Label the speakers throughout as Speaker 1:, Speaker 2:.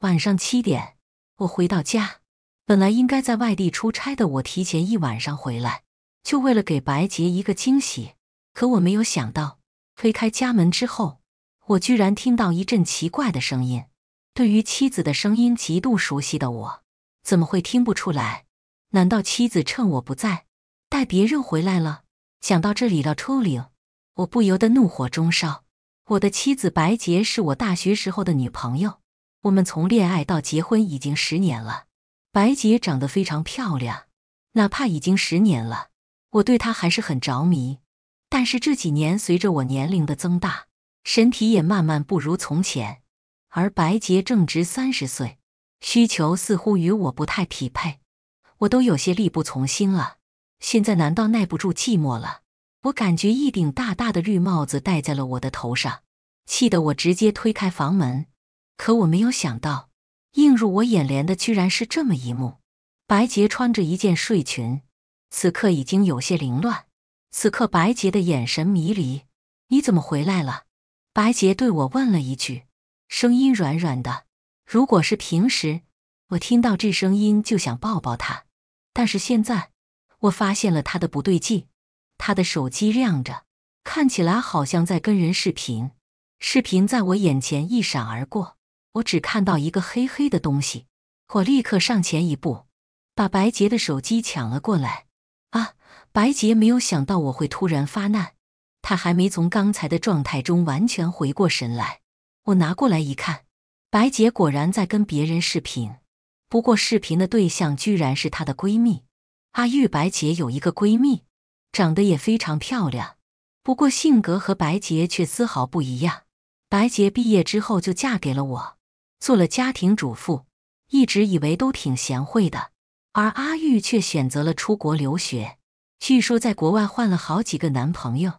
Speaker 1: 晚上七点，我回到家。本来应该在外地出差的我，提前一晚上回来，就为了给白洁一个惊喜。可我没有想到，推开家门之后，我居然听到一阵奇怪的声音。对于妻子的声音极度熟悉的我，怎么会听不出来？难道妻子趁我不在，带别人回来了？想到这里，的臭灵，我不由得怒火中烧。我的妻子白洁，是我大学时候的女朋友。我们从恋爱到结婚已经十年了，白洁长得非常漂亮，哪怕已经十年了，我对她还是很着迷。但是这几年随着我年龄的增大，身体也慢慢不如从前，而白洁正值三十岁，需求似乎与我不太匹配，我都有些力不从心了。现在难道耐不住寂寞了？我感觉一顶大大的绿帽子戴在了我的头上，气得我直接推开房门。可我没有想到，映入我眼帘的居然是这么一幕。白洁穿着一件睡裙，此刻已经有些凌乱。此刻，白洁的眼神迷离。“你怎么回来了？”白洁对我问了一句，声音软软的。如果是平时，我听到这声音就想抱抱他。但是现在，我发现了他的不对劲。他的手机亮着，看起来好像在跟人视频。视频在我眼前一闪而过。我只看到一个黑黑的东西，我立刻上前一步，把白洁的手机抢了过来。啊！白洁没有想到我会突然发难，她还没从刚才的状态中完全回过神来。我拿过来一看，白洁果然在跟别人视频，不过视频的对象居然是她的闺蜜阿玉。白洁有一个闺蜜，长得也非常漂亮，不过性格和白洁却丝毫不一样。白洁毕业之后就嫁给了我。做了家庭主妇，一直以为都挺贤惠的，而阿玉却选择了出国留学。据说在国外换了好几个男朋友，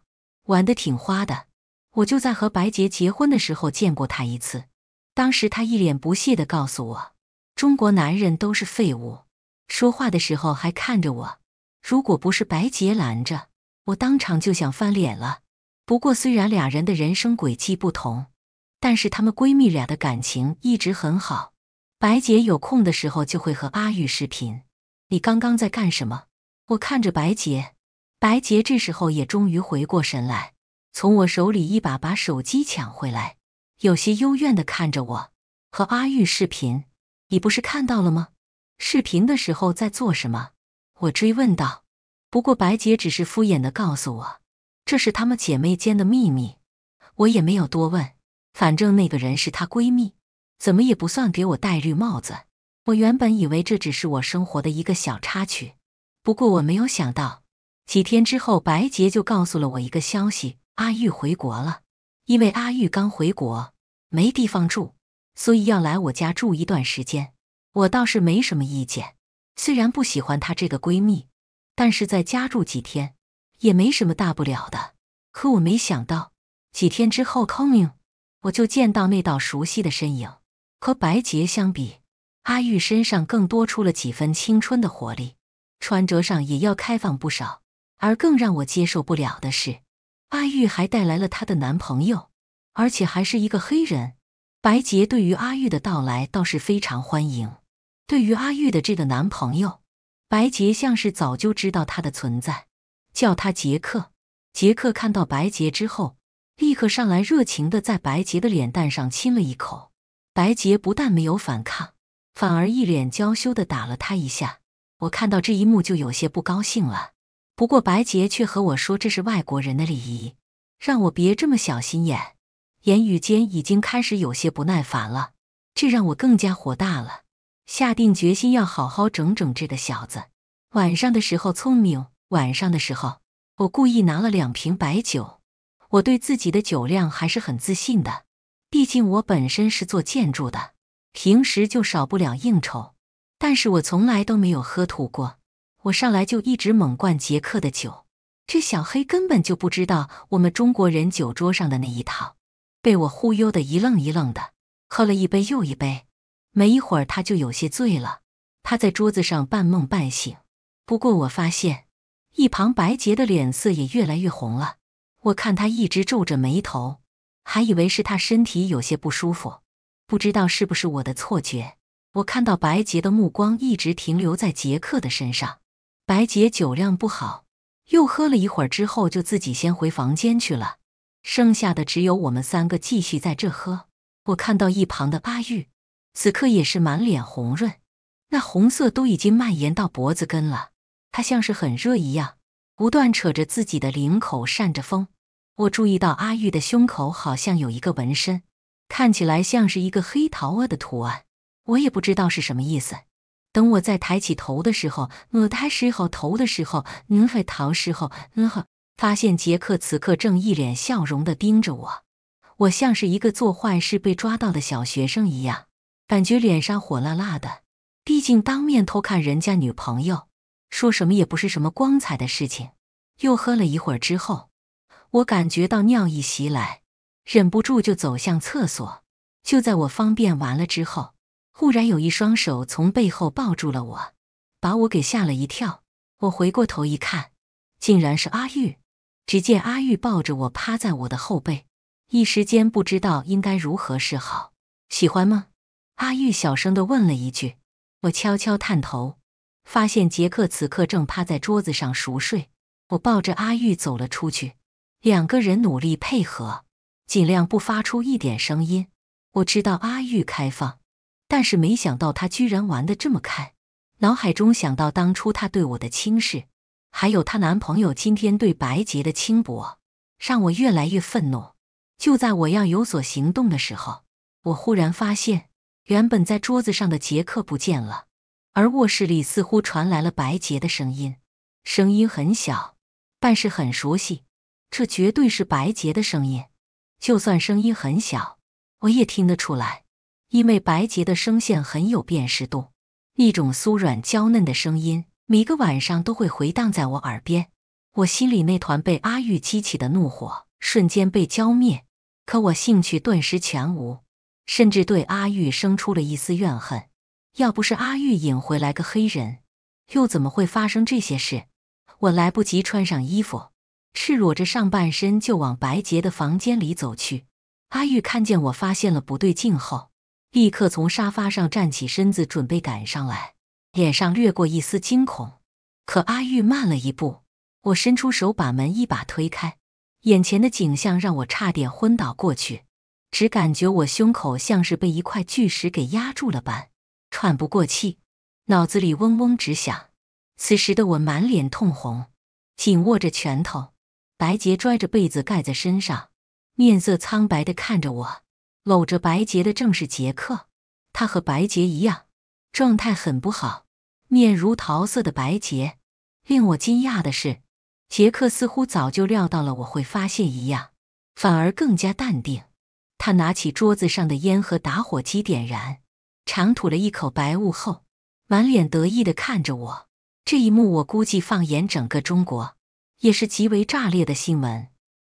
Speaker 1: 玩的挺花的。我就在和白洁结婚的时候见过她一次，当时她一脸不屑的告诉我：“中国男人都是废物。”说话的时候还看着我。如果不是白洁拦着，我当场就想翻脸了。不过虽然俩人的人生轨迹不同。但是她们闺蜜俩的感情一直很好。白姐有空的时候就会和阿玉视频。你刚刚在干什么？我看着白姐，白洁这时候也终于回过神来，从我手里一把把手机抢回来，有些幽怨的看着我。和阿玉视频，你不是看到了吗？视频的时候在做什么？我追问道。不过白洁只是敷衍的告诉我，这是她们姐妹间的秘密。我也没有多问。反正那个人是她闺蜜，怎么也不算给我戴绿帽子。我原本以为这只是我生活的一个小插曲，不过我没有想到，几天之后白洁就告诉了我一个消息：阿玉回国了。因为阿玉刚回国，没地方住，所以要来我家住一段时间。我倒是没什么意见，虽然不喜欢她这个闺蜜，但是在家住几天也没什么大不了的。可我没想到，几天之后，coming。我就见到那道熟悉的身影。和白洁相比，阿玉身上更多出了几分青春的活力，穿着上也要开放不少。而更让我接受不了的是，阿玉还带来了她的男朋友，而且还是一个黑人。白洁对于阿玉的到来倒是非常欢迎。对于阿玉的这个男朋友，白洁像是早就知道他的存在，叫他杰克。杰克看到白洁之后。立刻上来，热情地在白洁的脸蛋上亲了一口。白洁不但没有反抗，反而一脸娇羞地打了他一下。我看到这一幕就有些不高兴了。不过白洁却和我说：“这是外国人的礼仪，让我别这么小心眼。”言语间已经开始有些不耐烦了，这让我更加火大了，下定决心要好好整整这个小子。晚上的时候聪明，晚上的时候我故意拿了两瓶白酒。我对自己的酒量还是很自信的，毕竟我本身是做建筑的，平时就少不了应酬。但是我从来都没有喝吐过。我上来就一直猛灌杰克的酒，这小黑根本就不知道我们中国人酒桌上的那一套，被我忽悠的一愣一愣的，喝了一杯又一杯。没一会儿他就有些醉了，他在桌子上半梦半醒。不过我发现一旁白洁的脸色也越来越红了。我看他一直皱着眉头，还以为是他身体有些不舒服。不知道是不是我的错觉，我看到白洁的目光一直停留在杰克的身上。白洁酒量不好，又喝了一会儿之后，就自己先回房间去了。剩下的只有我们三个继续在这喝。我看到一旁的阿玉，此刻也是满脸红润，那红色都已经蔓延到脖子根了。他像是很热一样。不断扯着自己的领口扇着风，我注意到阿玉的胸口好像有一个纹身，看起来像是一个黑桃儿的图案，我也不知道是什么意思。等我再抬起头的时候，我抬时候头的时候，嗯，哼，桃时候，嗯哼，发现杰克此刻正一脸笑容的盯着我，我像是一个做坏事被抓到的小学生一样，感觉脸上火辣辣的，毕竟当面偷看人家女朋友。说什么也不是什么光彩的事情。又喝了一会儿之后，我感觉到尿意袭来，忍不住就走向厕所。就在我方便完了之后，忽然有一双手从背后抱住了我，把我给吓了一跳。我回过头一看，竟然是阿玉。只见阿玉抱着我趴在我的后背，一时间不知道应该如何是好。喜欢吗？阿玉小声的问了一句。我悄悄探头。发现杰克此刻正趴在桌子上熟睡，我抱着阿玉走了出去。两个人努力配合，尽量不发出一点声音。我知道阿玉开放，但是没想到她居然玩的这么开。脑海中想到当初她对我的轻视，还有她男朋友今天对白洁的轻薄，让我越来越愤怒。就在我要有所行动的时候，我忽然发现原本在桌子上的杰克不见了。而卧室里似乎传来了白洁的声音，声音很小，但是很熟悉。这绝对是白洁的声音，就算声音很小，我也听得出来，因为白洁的声线很有辨识度，一种酥软娇嫩的声音，每个晚上都会回荡在我耳边。我心里那团被阿玉激起的怒火瞬间被浇灭，可我兴趣顿时全无，甚至对阿玉生出了一丝怨恨。要不是阿玉引回来个黑人，又怎么会发生这些事？我来不及穿上衣服，赤裸着上半身就往白洁的房间里走去。阿玉看见我发现了不对劲后，立刻从沙发上站起身子，准备赶上来，脸上掠过一丝惊恐。可阿玉慢了一步，我伸出手把门一把推开，眼前的景象让我差点昏倒过去，只感觉我胸口像是被一块巨石给压住了般。喘不过气，脑子里嗡嗡直响。此时的我满脸通红，紧握着拳头。白洁拽着被子盖在身上，面色苍白的看着我。搂着白洁的正是杰克，他和白洁一样，状态很不好，面如桃色的白洁，令我惊讶的是，杰克似乎早就料到了我会发泄一样，反而更加淡定。他拿起桌子上的烟和打火机，点燃。长吐了一口白雾后，满脸得意的看着我。这一幕，我估计放眼整个中国，也是极为炸裂的新闻。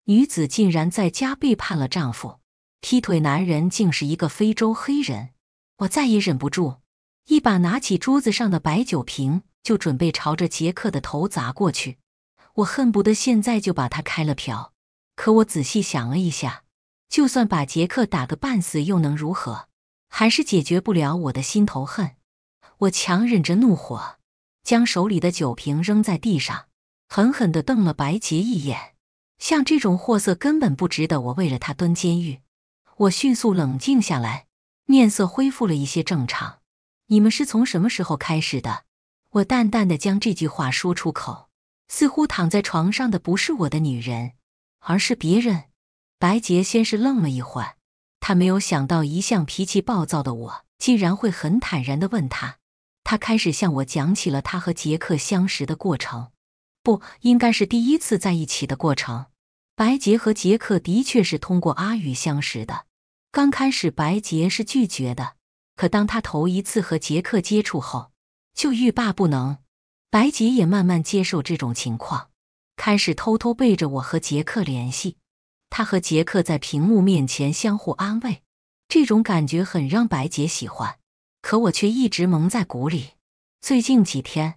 Speaker 1: 女子竟然在家背叛了丈夫，劈腿男人竟是一个非洲黑人。我再也忍不住，一把拿起桌子上的白酒瓶，就准备朝着杰克的头砸过去。我恨不得现在就把他开了瓢。可我仔细想了一下，就算把杰克打个半死，又能如何？还是解决不了我的心头恨，我强忍着怒火，将手里的酒瓶扔在地上，狠狠地瞪了白洁一眼。像这种货色，根本不值得我为了他蹲监狱。我迅速冷静下来，面色恢复了一些正常。你们是从什么时候开始的？我淡淡的将这句话说出口，似乎躺在床上的不是我的女人，而是别人。白洁先是愣了一会儿。他没有想到，一向脾气暴躁的我，竟然会很坦然地问他。他开始向我讲起了他和杰克相识的过程，不，应该是第一次在一起的过程。白洁和杰克的确是通过阿宇相识的。刚开始，白洁是拒绝的，可当他头一次和杰克接触后，就欲罢不能。白洁也慢慢接受这种情况，开始偷偷背着我和杰克联系。他和杰克在屏幕面前相互安慰，这种感觉很让白洁喜欢。可我却一直蒙在鼓里。最近几天，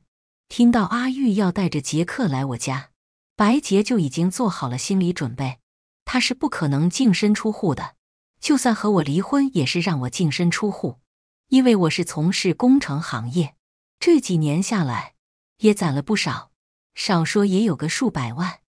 Speaker 1: 听到阿玉要带着杰克来我家，白洁就已经做好了心理准备。他是不可能净身出户的，就算和我离婚，也是让我净身出户。因为我是从事工程行业，这几年下来也攒了不少，少说也有个数百万。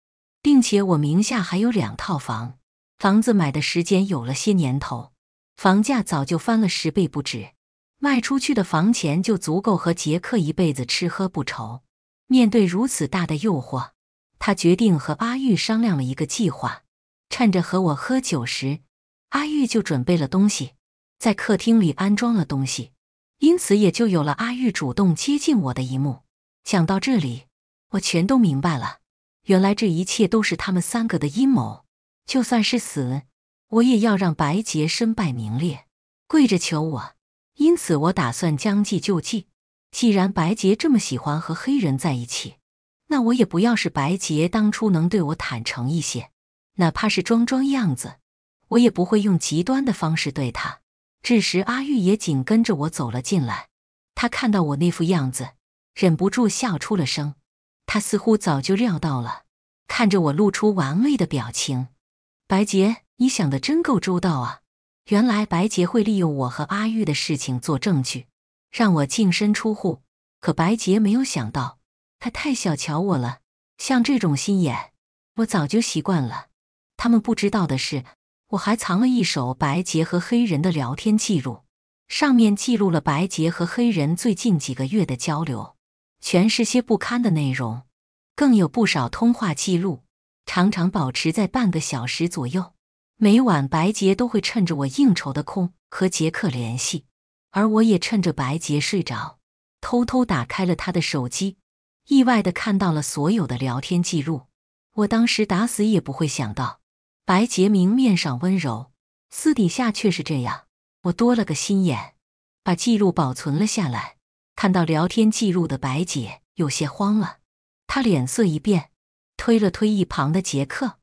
Speaker 1: 并且我名下还有两套房，房子买的时间有了些年头，房价早就翻了十倍不止，卖出去的房钱就足够和杰克一辈子吃喝不愁。面对如此大的诱惑，他决定和阿玉商量了一个计划。趁着和我喝酒时，阿玉就准备了东西，在客厅里安装了东西，因此也就有了阿玉主动接近我的一幕。想到这里，我全都明白了。原来这一切都是他们三个的阴谋，就算是死，我也要让白洁身败名裂，跪着求我。因此，我打算将计就计。既然白洁这么喜欢和黑人在一起，那我也不要是白洁当初能对我坦诚一些，哪怕是装装样子，我也不会用极端的方式对他。这时，阿玉也紧跟着我走了进来，他看到我那副样子，忍不住笑出了声。他似乎早就料到了，看着我露出玩味的表情，白洁，你想的真够周到啊！原来白洁会利用我和阿玉的事情做证据，让我净身出户。可白洁没有想到，他太小瞧我了。像这种心眼，我早就习惯了。他们不知道的是，我还藏了一手。白洁和黑人的聊天记录，上面记录了白洁和黑人最近几个月的交流。全是些不堪的内容，更有不少通话记录，常常保持在半个小时左右。每晚白洁都会趁着我应酬的空和杰克联系，而我也趁着白洁睡着，偷偷打开了他的手机，意外的看到了所有的聊天记录。我当时打死也不会想到，白洁明面上温柔，私底下却是这样。我多了个心眼，把记录保存了下来。看到聊天记录的白姐有些慌了，她脸色一变，推了推一旁的杰克：“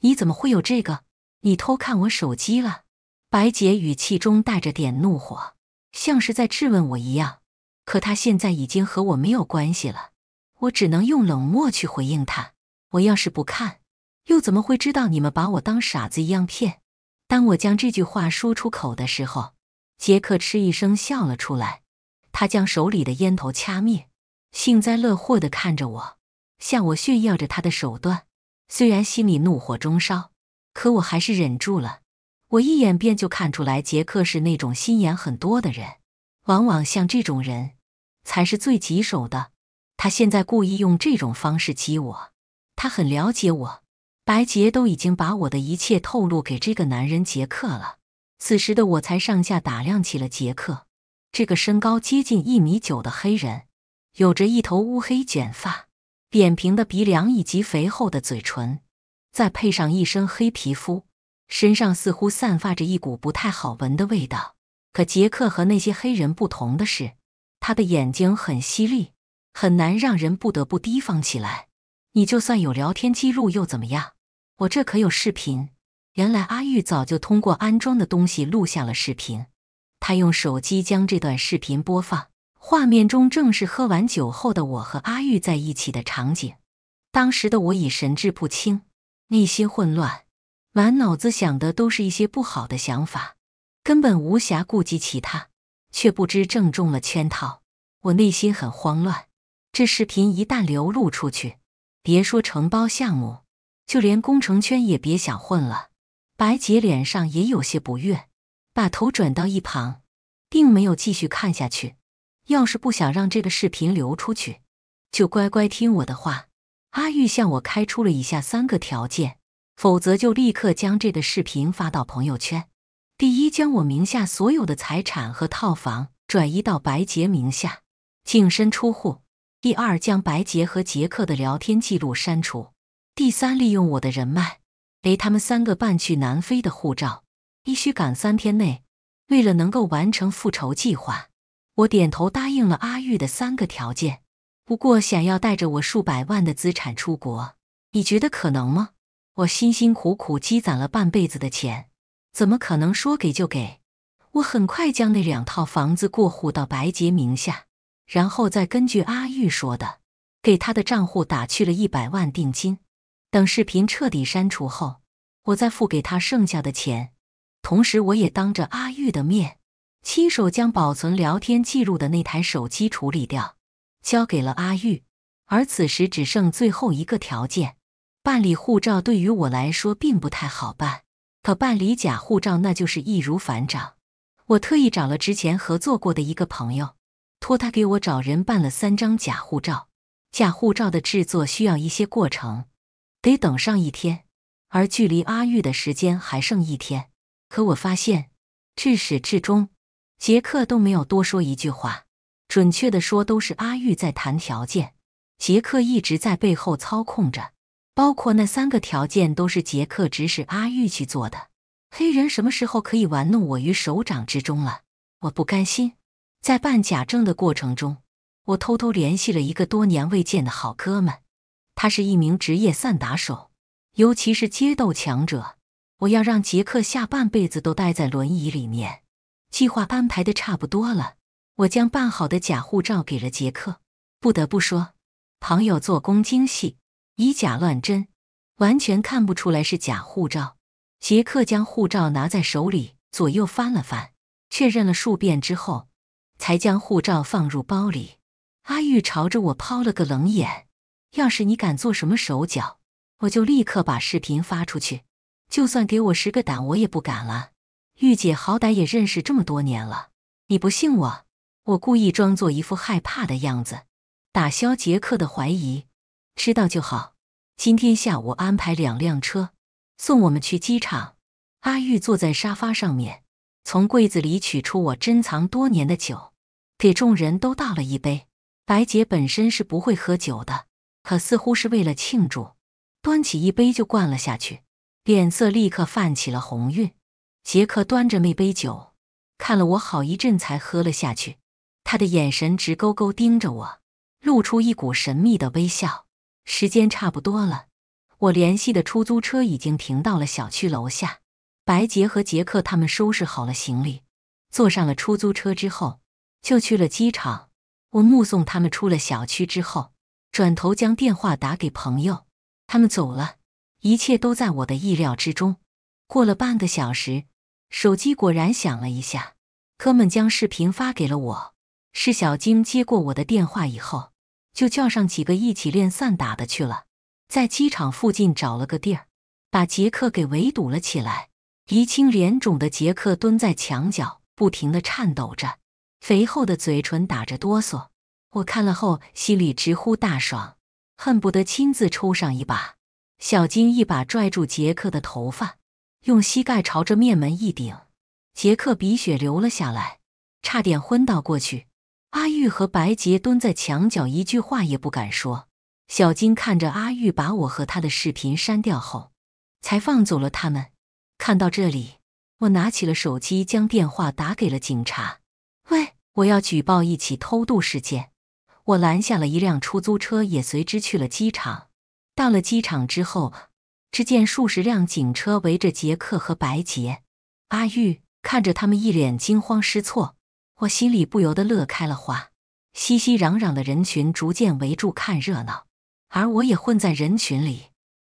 Speaker 1: 你怎么会有这个？你偷看我手机了？”白姐语气中带着点怒火，像是在质问我一样。可她现在已经和我没有关系了，我只能用冷漠去回应她。我要是不看，又怎么会知道你们把我当傻子一样骗？当我将这句话说出口的时候，杰克嗤一声笑了出来。他将手里的烟头掐灭，幸灾乐祸的看着我，向我炫耀着他的手段。虽然心里怒火中烧，可我还是忍住了。我一眼便就看出来，杰克是那种心眼很多的人，往往像这种人才是最棘手的。他现在故意用这种方式激我，他很了解我。白洁都已经把我的一切透露给这个男人杰克了。此时的我才上下打量起了杰克。这个身高接近一米九的黑人，有着一头乌黑卷发、扁平的鼻梁以及肥厚的嘴唇，再配上一身黑皮肤，身上似乎散发着一股不太好闻的味道。可杰克和那些黑人不同的是，他的眼睛很犀利，很难让人不得不提防起来。你就算有聊天记录又怎么样？我这可有视频。原来阿玉早就通过安装的东西录下了视频。他用手机将这段视频播放，画面中正是喝完酒后的我和阿玉在一起的场景。当时的我已神志不清，内心混乱，满脑子想的都是一些不好的想法，根本无暇顾及其他，却不知正中了圈套。我内心很慌乱，这视频一旦流露出去，别说承包项目，就连工程圈也别想混了。白洁脸上也有些不悦。把头转到一旁，并没有继续看下去。要是不想让这个视频流出去，就乖乖听我的话。阿玉向我开出了以下三个条件，否则就立刻将这个视频发到朋友圈：第一，将我名下所有的财产和套房转移到白杰名下，净身出户；第二，将白杰和杰克的聊天记录删除；第三，利用我的人脉，给他们三个办去南非的护照。必须赶三天内。为了能够完成复仇计划，我点头答应了阿玉的三个条件。不过，想要带着我数百万的资产出国，你觉得可能吗？我辛辛苦苦积攒了半辈子的钱，怎么可能说给就给？我很快将那两套房子过户到白洁名下，然后再根据阿玉说的，给他的账户打去了一百万定金。等视频彻底删除后，我再付给他剩下的钱。同时，我也当着阿玉的面，亲手将保存聊天记录的那台手机处理掉，交给了阿玉。而此时，只剩最后一个条件：办理护照。对于我来说，并不太好办。可办理假护照，那就是易如反掌。我特意找了之前合作过的一个朋友，托他给我找人办了三张假护照。假护照的制作需要一些过程，得等上一天。而距离阿玉的时间还剩一天。可我发现，至始至终，杰克都没有多说一句话。准确的说，都是阿玉在谈条件，杰克一直在背后操控着。包括那三个条件，都是杰克指使阿玉去做的。黑人什么时候可以玩弄我于手掌之中了？我不甘心。在办假证的过程中，我偷偷联系了一个多年未见的好哥们，他是一名职业散打手，尤其是街斗强者。我要让杰克下半辈子都待在轮椅里面。计划安排的差不多了，我将办好的假护照给了杰克。不得不说，朋友做工精细，以假乱真，完全看不出来是假护照。杰克将护照拿在手里，左右翻了翻，确认了数遍之后，才将护照放入包里。阿玉朝着我抛了个冷眼：“要是你敢做什么手脚，我就立刻把视频发出去。”就算给我十个胆，我也不敢了。玉姐好歹也认识这么多年了，你不信我，我故意装作一副害怕的样子，打消杰克的怀疑。知道就好。今天下午安排两辆车送我们去机场。阿玉坐在沙发上面，从柜子里取出我珍藏多年的酒，给众人都倒了一杯。白姐本身是不会喝酒的，可似乎是为了庆祝，端起一杯就灌了下去。脸色立刻泛起了红晕。杰克端着那杯酒，看了我好一阵，才喝了下去。他的眼神直勾勾盯着我，露出一股神秘的微笑。时间差不多了，我联系的出租车已经停到了小区楼下。白杰和杰克他们收拾好了行李，坐上了出租车之后，就去了机场。我目送他们出了小区之后，转头将电话打给朋友。他们走了。一切都在我的意料之中。过了半个小时，手机果然响了一下，哥们将视频发给了我。是小金接过我的电话以后，就叫上几个一起练散打的去了，在机场附近找了个地儿，把杰克给围堵了起来。鼻青脸肿的杰克蹲在墙角，不停的颤抖着，肥厚的嘴唇打着哆嗦。我看了后心里直呼大爽，恨不得亲自抽上一把。小金一把拽住杰克的头发，用膝盖朝着面门一顶，杰克鼻血流了下来，差点昏倒过去。阿玉和白杰蹲在墙角，一句话也不敢说。小金看着阿玉把我和他的视频删掉后，才放走了他们。看到这里，我拿起了手机，将电话打给了警察：“喂，我要举报一起偷渡事件。”我拦下了一辆出租车，也随之去了机场。到了机场之后，只见数十辆警车围着杰克和白杰、阿玉，看着他们一脸惊慌失措，我心里不由得乐开了花。熙熙攘攘的人群逐渐围住看热闹，而我也混在人群里。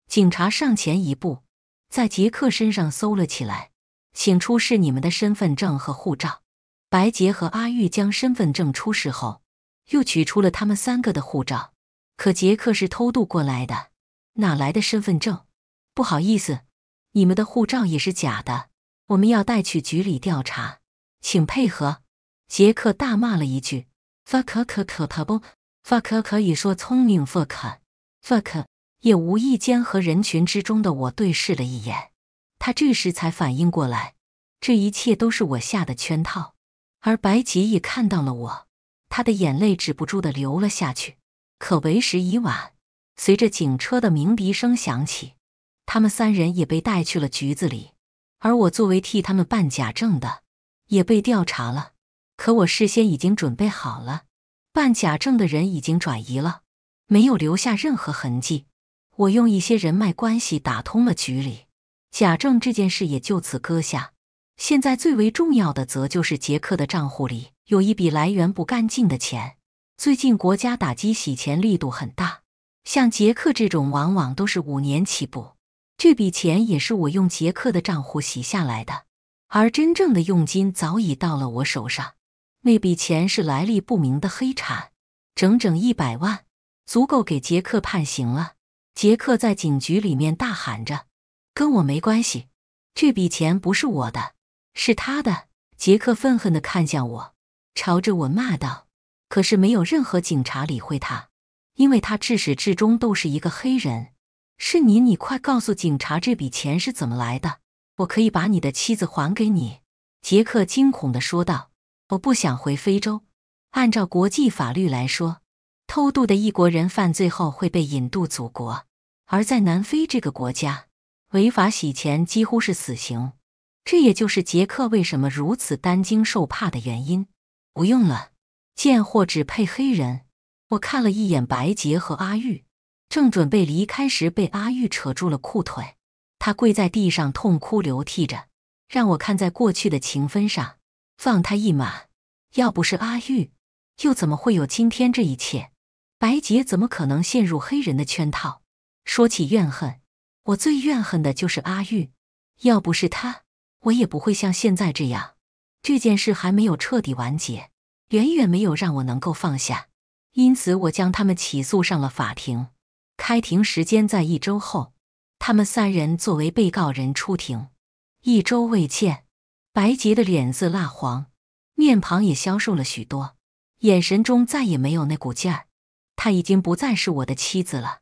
Speaker 1: 警察上前一步，在杰克身上搜了起来，请出示你们的身份证和护照。白杰和阿玉将身份证出示后，又取出了他们三个的护照。可杰克是偷渡过来的。哪来的身份证？不好意思，你们的护照也是假的，我们要带去局里调查，请配合。杰克大骂了一句。fuck 可可可不，fuck 可以说聪明，fuck，fuck 也无意间和人群之中的我对视了一眼，他这时才反应过来，这一切都是我下的圈套，而白吉也看到了我，他的眼泪止不住的流了下去，可为时已晚。随着警车的鸣笛声响起，他们三人也被带去了局子里，而我作为替他们办假证的，也被调查了。可我事先已经准备好了，办假证的人已经转移了，没有留下任何痕迹。我用一些人脉关系打通了局里，假证这件事也就此搁下。现在最为重要的，则就是杰克的账户里有一笔来源不干净的钱。最近国家打击洗钱力度很大。像杰克这种，往往都是五年起步。这笔钱也是我用杰克的账户洗下来的，而真正的佣金早已到了我手上。那笔钱是来历不明的黑产，整整一百万，足够给杰克判刑了。杰克在警局里面大喊着：“跟我没关系，这笔钱不是我的，是他的。”杰克愤恨的看向我，朝着我骂道：“可是没有任何警察理会他。”因为他至始至终都是一个黑人，是你，你快告诉警察这笔钱是怎么来的，我可以把你的妻子还给你。”杰克惊恐的说道，“我不想回非洲。按照国际法律来说，偷渡的异国人犯罪后会被引渡祖国，而在南非这个国家，违法洗钱几乎是死刑。这也就是杰克为什么如此担惊受怕的原因。不用了，贱货只配黑人。”我看了一眼白洁和阿玉，正准备离开时，被阿玉扯住了裤腿。他跪在地上痛哭流涕着，让我看在过去的情分上放他一马。要不是阿玉，又怎么会有今天这一切？白洁怎么可能陷入黑人的圈套？说起怨恨，我最怨恨的就是阿玉。要不是他，我也不会像现在这样。这件事还没有彻底完结，远远没有让我能够放下。因此，我将他们起诉上了法庭。开庭时间在一周后，他们三人作为被告人出庭。一周未见，白洁的脸色蜡黄，面庞也消瘦了许多，眼神中再也没有那股劲儿。她已经不再是我的妻子了，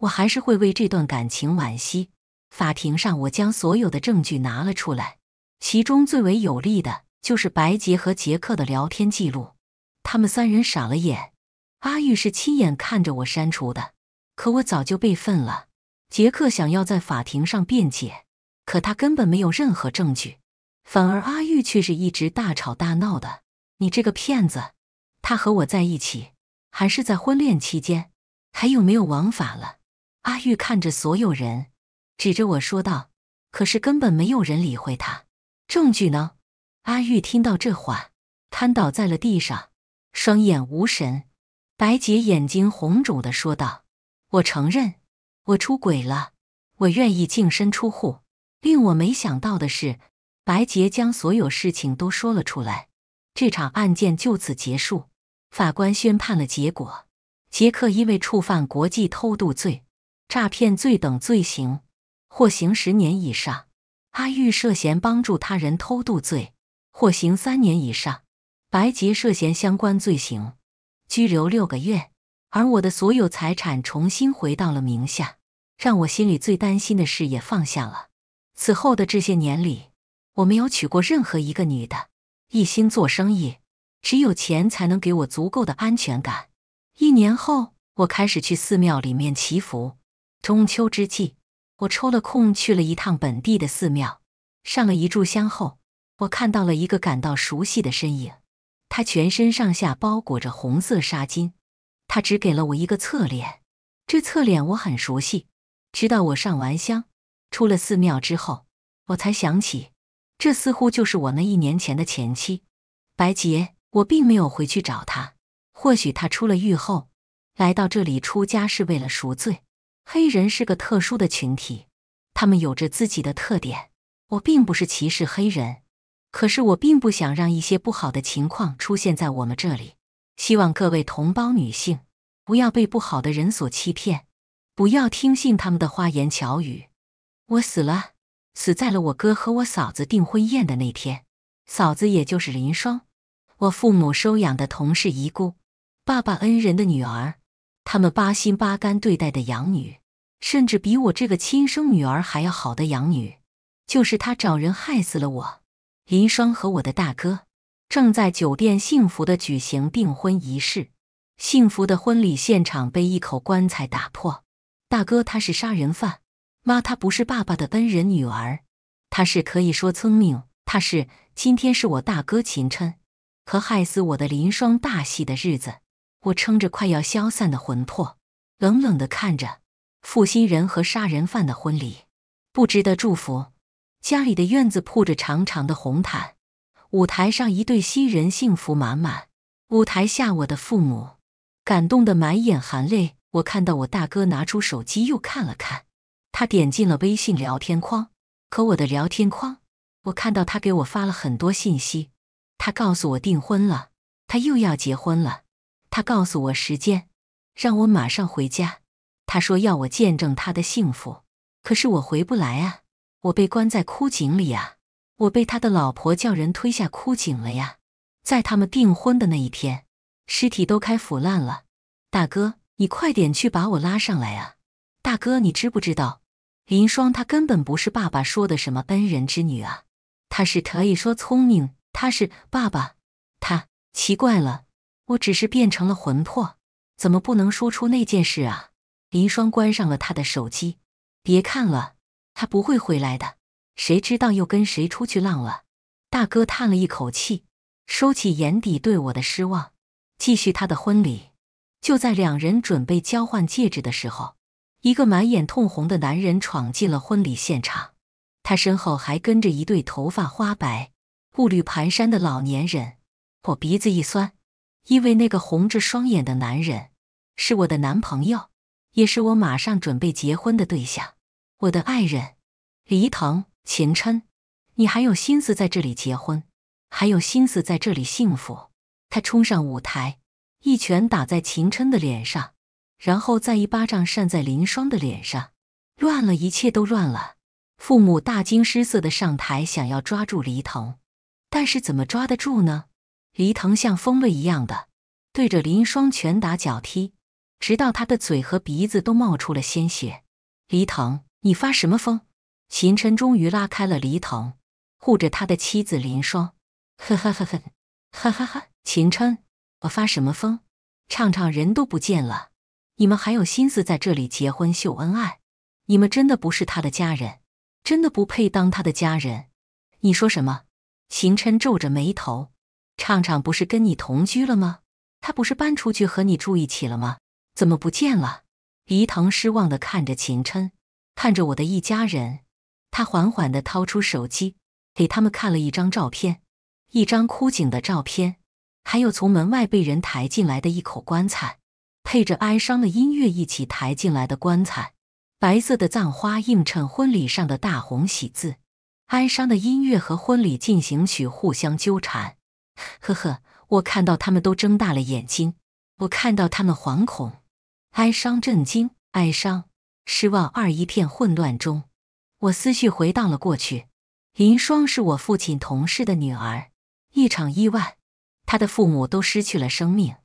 Speaker 1: 我还是会为这段感情惋惜。法庭上，我将所有的证据拿了出来，其中最为有力的就是白洁和杰克的聊天记录。他们三人傻了眼。阿玉是亲眼看着我删除的，可我早就备份了。杰克想要在法庭上辩解，可他根本没有任何证据。反而阿玉却是一直大吵大闹的。你这个骗子！他和我在一起，还是在婚恋期间，还有没有王法了？阿玉看着所有人，指着我说道：“可是根本没有人理会他。”证据呢？阿玉听到这话，瘫倒在了地上，双眼无神。白洁眼睛红肿的说道：“我承认，我出轨了。我愿意净身出户。”令我没想到的是，白洁将所有事情都说了出来。这场案件就此结束。法官宣判了结果：杰克因为触犯国际偷渡罪、诈骗罪等罪行，获刑十年以上；阿玉涉嫌帮助他人偷渡罪，获刑三年以上；白洁涉嫌相关罪行。拘留六个月，而我的所有财产重新回到了名下，让我心里最担心的事也放下了。此后的这些年里，我没有娶过任何一个女的，一心做生意，只有钱才能给我足够的安全感。一年后，我开始去寺庙里面祈福。中秋之际，我抽了空去了一趟本地的寺庙，上了一炷香后，我看到了一个感到熟悉的身影。他全身上下包裹着红色纱巾，他只给了我一个侧脸，这侧脸我很熟悉。直到我上完香，出了寺庙之后，我才想起，这似乎就是我那一年前的前妻白洁。我并没有回去找他，或许他出了狱后，来到这里出家是为了赎罪。黑人是个特殊的群体，他们有着自己的特点，我并不是歧视黑人。可是我并不想让一些不好的情况出现在我们这里。希望各位同胞女性不要被不好的人所欺骗，不要听信他们的花言巧语。我死了，死在了我哥和我嫂子订婚宴的那天。嫂子也就是林霜，我父母收养的同事遗孤，爸爸恩人的女儿，他们八心八肝对待的养女，甚至比我这个亲生女儿还要好的养女，就是他找人害死了我。林霜和我的大哥正在酒店幸福的举行订婚仪式，幸福的婚礼现场被一口棺材打破。大哥他是杀人犯，妈他不是爸爸的恩人女儿，他是可以说聪明，他是今天是我大哥秦琛和害死我的林霜大喜的日子。我撑着快要消散的魂魄，冷冷的看着负心人和杀人犯的婚礼，不值得祝福。家里的院子铺着长长的红毯，舞台上一对新人幸福满满，舞台下我的父母感动得满眼含泪。我看到我大哥拿出手机又看了看，他点进了微信聊天框，可我的聊天框，我看到他给我发了很多信息。他告诉我订婚了，他又要结婚了。他告诉我时间，让我马上回家。他说要我见证他的幸福，可是我回不来啊。我被关在枯井里呀！我被他的老婆叫人推下枯井了呀！在他们订婚的那一天，尸体都开腐烂了。大哥，你快点去把我拉上来啊！大哥，你知不知道，林霜她根本不是爸爸说的什么恩人之女啊！她是可以说聪明，她是爸爸。他奇怪了，我只是变成了魂魄，怎么不能说出那件事啊？林霜关上了他的手机，别看了。他不会回来的，谁知道又跟谁出去浪了？大哥叹了一口气，收起眼底对我的失望，继续他的婚礼。就在两人准备交换戒指的时候，一个满眼通红的男人闯进了婚礼现场，他身后还跟着一对头发花白、步履蹒跚的老年人。我鼻子一酸，因为那个红着双眼的男人是我的男朋友，也是我马上准备结婚的对象。我的爱人，黎腾、秦琛，你还有心思在这里结婚，还有心思在这里幸福？他冲上舞台，一拳打在秦琛的脸上，然后再一巴掌扇在林霜的脸上，乱了，一切都乱了。父母大惊失色的上台，想要抓住黎腾，但是怎么抓得住呢？黎腾像疯了一样的对着林霜拳打脚踢，直到他的嘴和鼻子都冒出了鲜血。黎腾。你发什么疯？秦琛终于拉开了黎腾，护着他的妻子林霜。呵呵呵呵哈哈哈！秦琛，我发什么疯？畅畅人都不见了，你们还有心思在这里结婚秀恩爱？你们真的不是他的家人，真的不配当他的家人？你说什么？秦琛皱着眉头，畅畅不是跟你同居了吗？他不是搬出去和你住一起了吗？怎么不见了？黎腾失望的看着秦琛。看着我的一家人，他缓缓地掏出手机，给他们看了一张照片，一张枯井的照片，还有从门外被人抬进来的一口棺材，配着哀伤的音乐一起抬进来的棺材，白色的葬花映衬婚礼上的大红喜字，哀伤的音乐和婚礼进行曲互相纠缠。呵呵，我看到他们都睁大了眼睛，我看到他们惶恐、哀伤、震惊、哀伤。失望二一片混乱中，我思绪回到了过去。林霜是我父亲同事的女儿，一场意外，她的父母都失去了生命，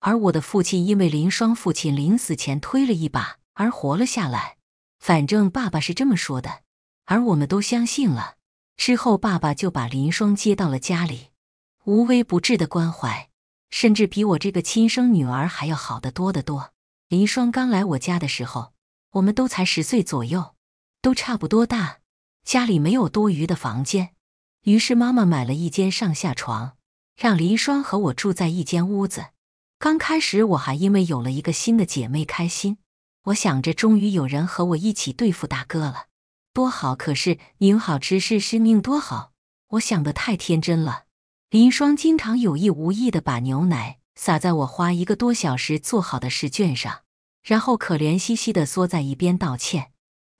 Speaker 1: 而我的父亲因为林霜父亲临死前推了一把而活了下来。反正爸爸是这么说的，而我们都相信了。之后，爸爸就把林霜接到了家里，无微不至的关怀，甚至比我这个亲生女儿还要好得多得多。林霜刚来我家的时候。我们都才十岁左右，都差不多大。家里没有多余的房间，于是妈妈买了一间上下床，让林霜和我住在一间屋子。刚开始我还因为有了一个新的姐妹开心，我想着终于有人和我一起对付大哥了，多好！可是宁好吃是是命多好，我想的太天真了。林霜经常有意无意的把牛奶洒在我花一个多小时做好的试卷上。然后可怜兮兮的缩在一边道歉。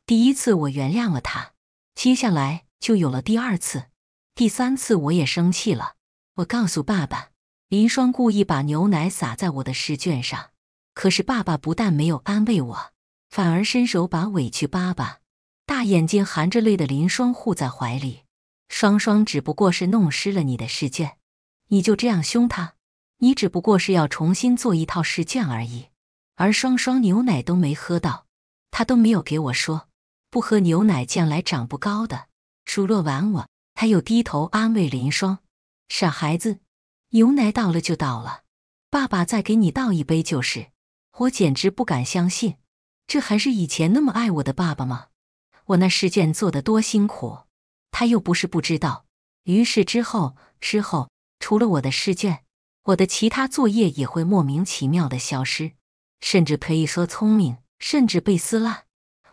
Speaker 1: 第一次我原谅了他，接下来就有了第二次、第三次。我也生气了，我告诉爸爸，林霜故意把牛奶洒在我的试卷上。可是爸爸不但没有安慰我，反而伸手把委屈巴巴、大眼睛含着泪的林霜护在怀里。双双只不过是弄湿了你的试卷，你就这样凶他？你只不过是要重新做一套试卷而已。而双双牛奶都没喝到，他都没有给我说不喝牛奶将来长不高的数落完我，他又低头安慰林霜：“傻孩子，牛奶到了就到了，爸爸再给你倒一杯就是。”我简直不敢相信，这还是以前那么爱我的爸爸吗？我那试卷做的多辛苦，他又不是不知道。于是之后之后，除了我的试卷，我的其他作业也会莫名其妙的消失。甚至可以说聪明，甚至被撕烂。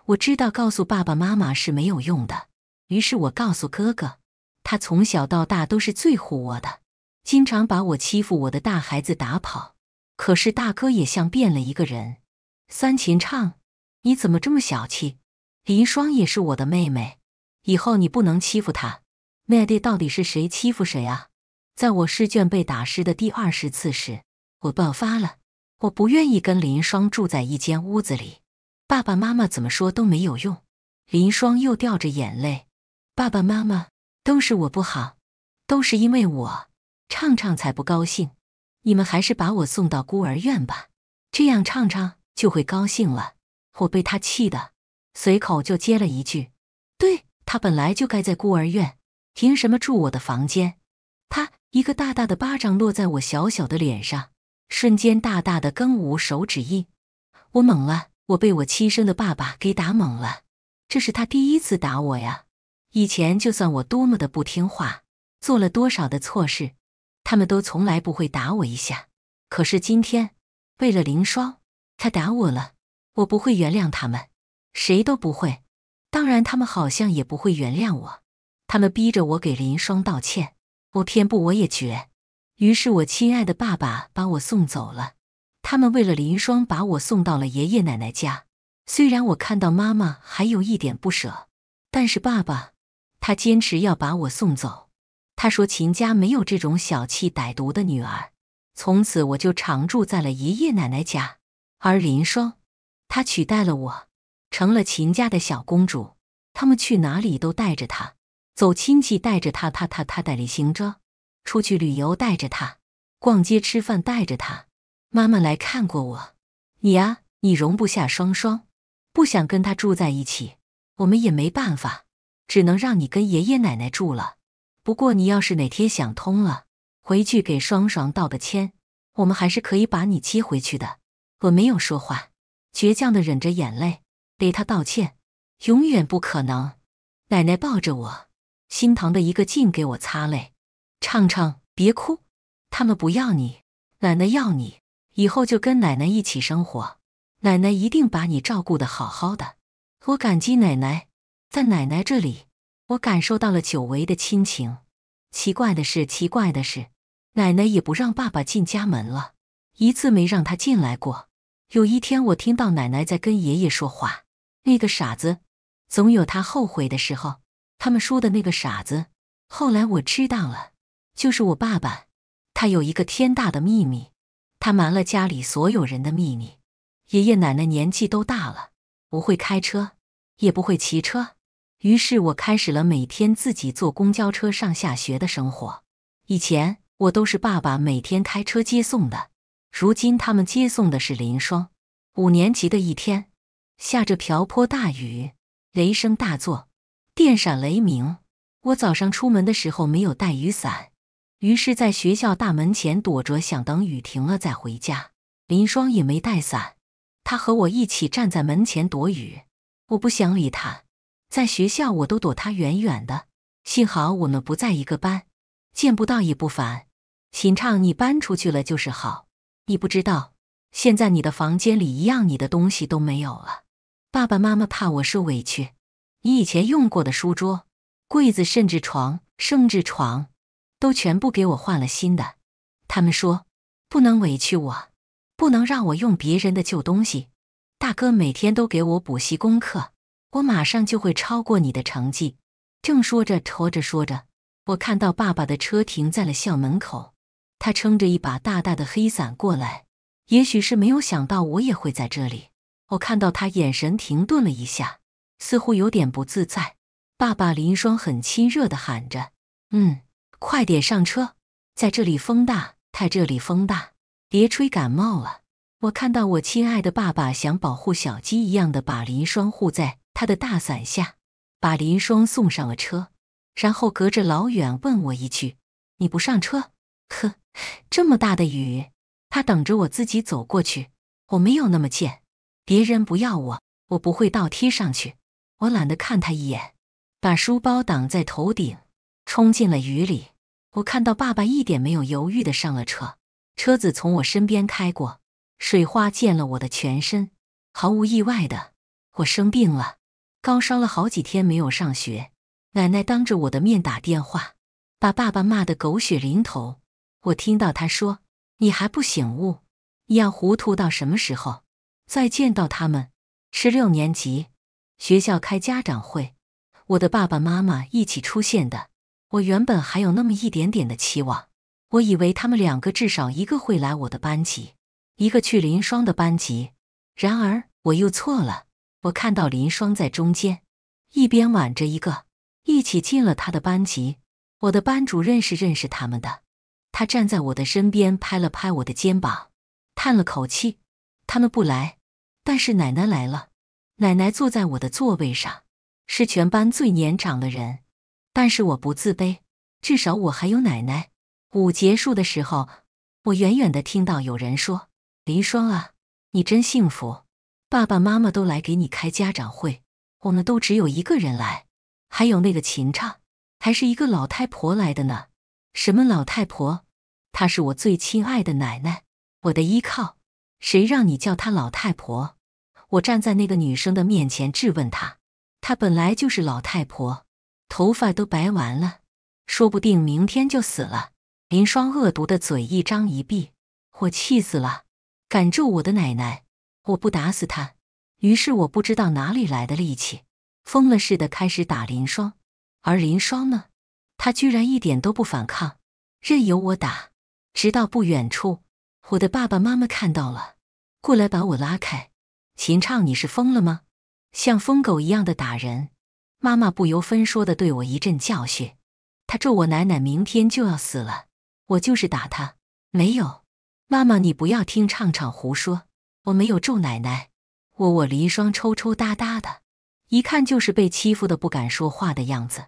Speaker 1: 我知道告诉爸爸妈妈是没有用的，于是我告诉哥哥，他从小到大都是最护我的，经常把我欺负。我的大孩子打跑，可是大哥也像变了一个人。三秦唱，你怎么这么小气？林霜也是我的妹妹，以后你不能欺负她。Maddy，到底是谁欺负谁啊？在我试卷被打湿的第二十次时，我爆发了。我不愿意跟林霜住在一间屋子里，爸爸妈妈怎么说都没有用。林霜又掉着眼泪，爸爸妈妈都是我不好，都是因为我，畅畅才不高兴。你们还是把我送到孤儿院吧，这样畅畅就会高兴了。我被他气的，随口就接了一句：“对他本来就该在孤儿院，凭什么住我的房间？”他一个大大的巴掌落在我小小的脸上。瞬间，大大的更无手指印。我懵了，我被我亲生的爸爸给打懵了。这是他第一次打我呀！以前就算我多么的不听话，做了多少的错事，他们都从来不会打我一下。可是今天，为了林霜，他打我了。我不会原谅他们，谁都不会。当然，他们好像也不会原谅我。他们逼着我给林霜道歉，我偏不，我也绝。于是我亲爱的爸爸把我送走了，他们为了林霜把我送到了爷爷奶奶家。虽然我看到妈妈还有一点不舍，但是爸爸他坚持要把我送走。他说：“秦家没有这种小气歹毒的女儿。”从此我就常住在了爷爷奶奶家，而林霜她取代了我，成了秦家的小公主。他们去哪里都带着她，走亲戚带着她，她她她带着行装。出去旅游带着他，逛街吃饭带着他。妈妈来看过我，你啊，你容不下双双，不想跟他住在一起，我们也没办法，只能让你跟爷爷奶奶住了。不过你要是哪天想通了，回去给双双道个歉，我们还是可以把你接回去的。我没有说话，倔强的忍着眼泪，给他道歉，永远不可能。奶奶抱着我，心疼的一个劲给我擦泪。畅畅，别哭，他们不要你，奶奶要你，以后就跟奶奶一起生活，奶奶一定把你照顾的好好的。我感激奶奶，在奶奶这里，我感受到了久违的亲情。奇怪的是，奇怪的是，奶奶也不让爸爸进家门了，一次没让他进来过。有一天，我听到奶奶在跟爷爷说话：“那个傻子，总有他后悔的时候。”他们说的那个傻子，后来我知道了。就是我爸爸，他有一个天大的秘密，他瞒了家里所有人的秘密。爷爷奶奶年纪都大了，不会开车，也不会骑车，于是我开始了每天自己坐公交车上下学的生活。以前我都是爸爸每天开车接送的，如今他们接送的是林霜。五年级的一天，下着瓢泼大雨，雷声大作，电闪雷鸣。我早上出门的时候没有带雨伞。于是，在学校大门前躲着，想等雨停了再回家。林霜也没带伞，他和我一起站在门前躲雨。我不想理他，在学校我都躲他远远的。幸好我们不在一个班，见不到也不烦。秦畅，你搬出去了就是好。你不知道，现在你的房间里一样你的东西都没有了。爸爸妈妈怕我受委屈，你以前用过的书桌、柜子，甚至床，甚至床。都全部给我换了新的，他们说不能委屈我，不能让我用别人的旧东西。大哥每天都给我补习功课，我马上就会超过你的成绩。正说着，拖着说着，我看到爸爸的车停在了校门口，他撑着一把大大的黑伞过来。也许是没有想到我也会在这里，我看到他眼神停顿了一下，似乎有点不自在。爸爸林双很亲热的喊着：“嗯。”快点上车，在这里风大，太这里风大，别吹感冒了。我看到我亲爱的爸爸想保护小鸡一样的把林霜护在他的大伞下，把林霜送上了车，然后隔着老远问我一句：“你不上车？”呵，这么大的雨，他等着我自己走过去。我没有那么贱，别人不要我，我不会倒贴上去，我懒得看他一眼，把书包挡在头顶。冲进了雨里，我看到爸爸一点没有犹豫的上了车，车子从我身边开过，水花溅了我的全身。毫无意外的，我生病了，高烧了好几天没有上学。奶奶当着我的面打电话，把爸爸骂得狗血淋头。我听到他说：“你还不醒悟？你要糊涂到什么时候？再见到他们，是六年级，学校开家长会，我的爸爸妈妈一起出现的。”我原本还有那么一点点的期望，我以为他们两个至少一个会来我的班级，一个去林霜的班级。然而我又错了，我看到林霜在中间，一边挽着一个，一起进了他的班级。我的班主任是认识他们的，他站在我的身边，拍了拍我的肩膀，叹了口气：“他们不来，但是奶奶来了。奶奶坐在我的座位上，是全班最年长的人。”但是我不自卑，至少我还有奶奶。舞结束的时候，我远远的听到有人说：“林霜啊，你真幸福，爸爸妈妈都来给你开家长会，我们都只有一个人来。还有那个秦畅，还是一个老太婆来的呢。”什么老太婆？她是我最亲爱的奶奶，我的依靠。谁让你叫她老太婆？我站在那个女生的面前质问她：“她本来就是老太婆。”头发都白完了，说不定明天就死了。林霜恶毒的嘴一张一闭，我气死了！敢咒我的奶奶，我不打死他！于是我不知道哪里来的力气，疯了似的开始打林霜。而林霜呢，他居然一点都不反抗，任由我打。直到不远处，我的爸爸妈妈看到了，过来把我拉开。秦畅，你是疯了吗？像疯狗一样的打人！妈妈不由分说的对我一阵教训，她咒我奶奶明天就要死了，我就是打她没有。妈妈，你不要听畅畅胡说，我没有咒奶奶，我我离霜抽抽搭搭的，一看就是被欺负的不敢说话的样子。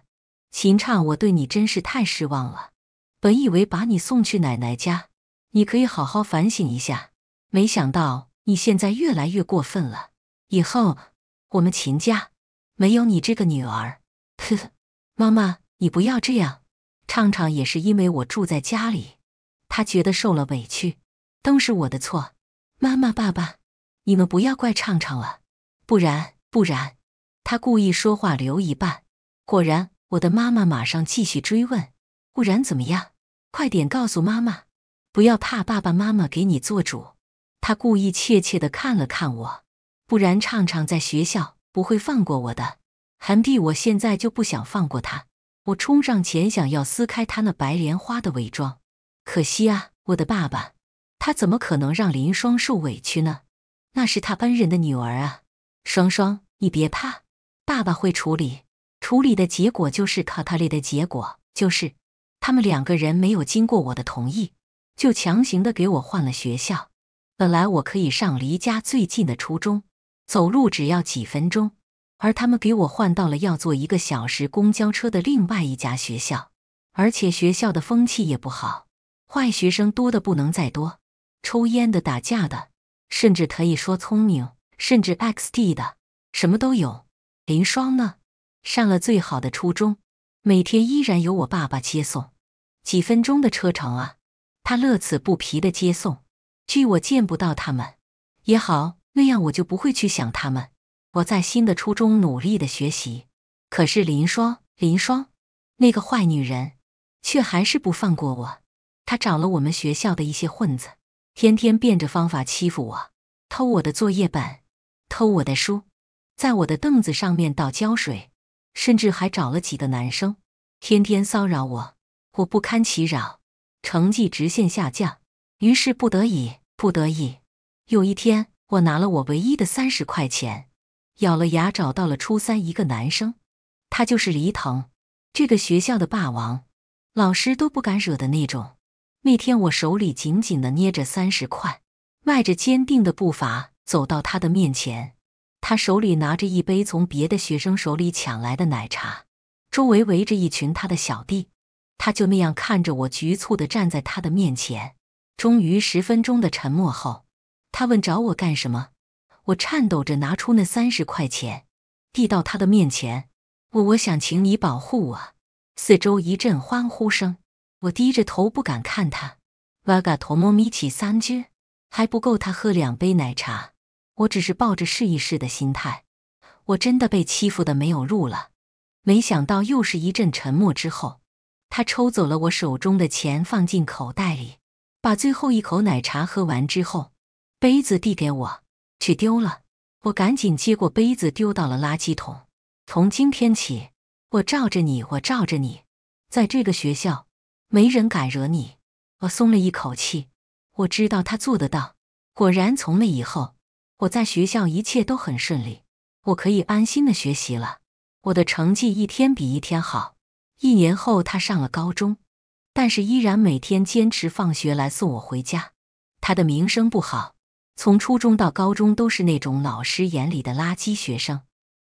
Speaker 1: 秦畅，我对你真是太失望了，本以为把你送去奶奶家，你可以好好反省一下，没想到你现在越来越过分了，以后我们秦家。没有你这个女儿，呵呵，妈妈，你不要这样。畅畅也是因为我住在家里，他觉得受了委屈，都是我的错。妈妈、爸爸，你们不要怪畅畅了，不然，不然，他故意说话留一半。果然，我的妈妈马上继续追问，不然怎么样？快点告诉妈妈，不要怕，爸爸妈妈给你做主。他故意怯怯的看了看我，不然，畅畅在学校。不会放过我的，韩帝！我现在就不想放过他。我冲上前，想要撕开他那白莲花的伪装。可惜啊，我的爸爸，他怎么可能让林霜受委屈呢？那是他恩人的女儿啊！双双，你别怕，爸爸会处理。处理的结果就是卡塔雷的结果，就是他们两个人没有经过我的同意，就强行的给我换了学校。本来我可以上离家最近的初中。走路只要几分钟，而他们给我换到了要坐一个小时公交车的另外一家学校，而且学校的风气也不好，坏学生多的不能再多，抽烟的、打架的，甚至可以说聪明，甚至 xD 的，什么都有。林霜呢，上了最好的初中，每天依然由我爸爸接送，几分钟的车程啊，他乐此不疲的接送。据我见不到他们，也好。那样我就不会去想他们。我在新的初中努力的学习，可是林霜，林霜那个坏女人，却还是不放过我。她找了我们学校的一些混子，天天变着方法欺负我，偷我的作业本，偷我的书，在我的凳子上面倒胶水，甚至还找了几个男生，天天骚扰我。我不堪其扰，成绩直线下降。于是不得已，不得已，有一天。我拿了我唯一的三十块钱，咬了牙找到了初三一个男生，他就是黎腾，这个学校的霸王，老师都不敢惹的那种。那天我手里紧紧的捏着三十块，迈着坚定的步伐走到他的面前。他手里拿着一杯从别的学生手里抢来的奶茶，周围围着一群他的小弟，他就那样看着我，局促的站在他的面前。终于十分钟的沉默后。他问：“找我干什么？”我颤抖着拿出那三十块钱，递到他的面前。我我想请你保护我。四周一阵欢呼声，我低着头不敢看他。瓦嘎托莫米奇三只还不够他喝两杯奶茶。我只是抱着试一试的心态。我真的被欺负的没有路了。没想到又是一阵沉默之后，他抽走了我手中的钱，放进口袋里。把最后一口奶茶喝完之后。杯子递给我，去丢了。我赶紧接过杯子，丢到了垃圾桶。从今天起，我罩着你，我罩着你，在这个学校，没人敢惹你。我松了一口气，我知道他做得到。果然，从那以后，我在学校一切都很顺利，我可以安心的学习了。我的成绩一天比一天好。一年后，他上了高中，但是依然每天坚持放学来送我回家。他的名声不好。从初中到高中都是那种老师眼里的垃圾学生，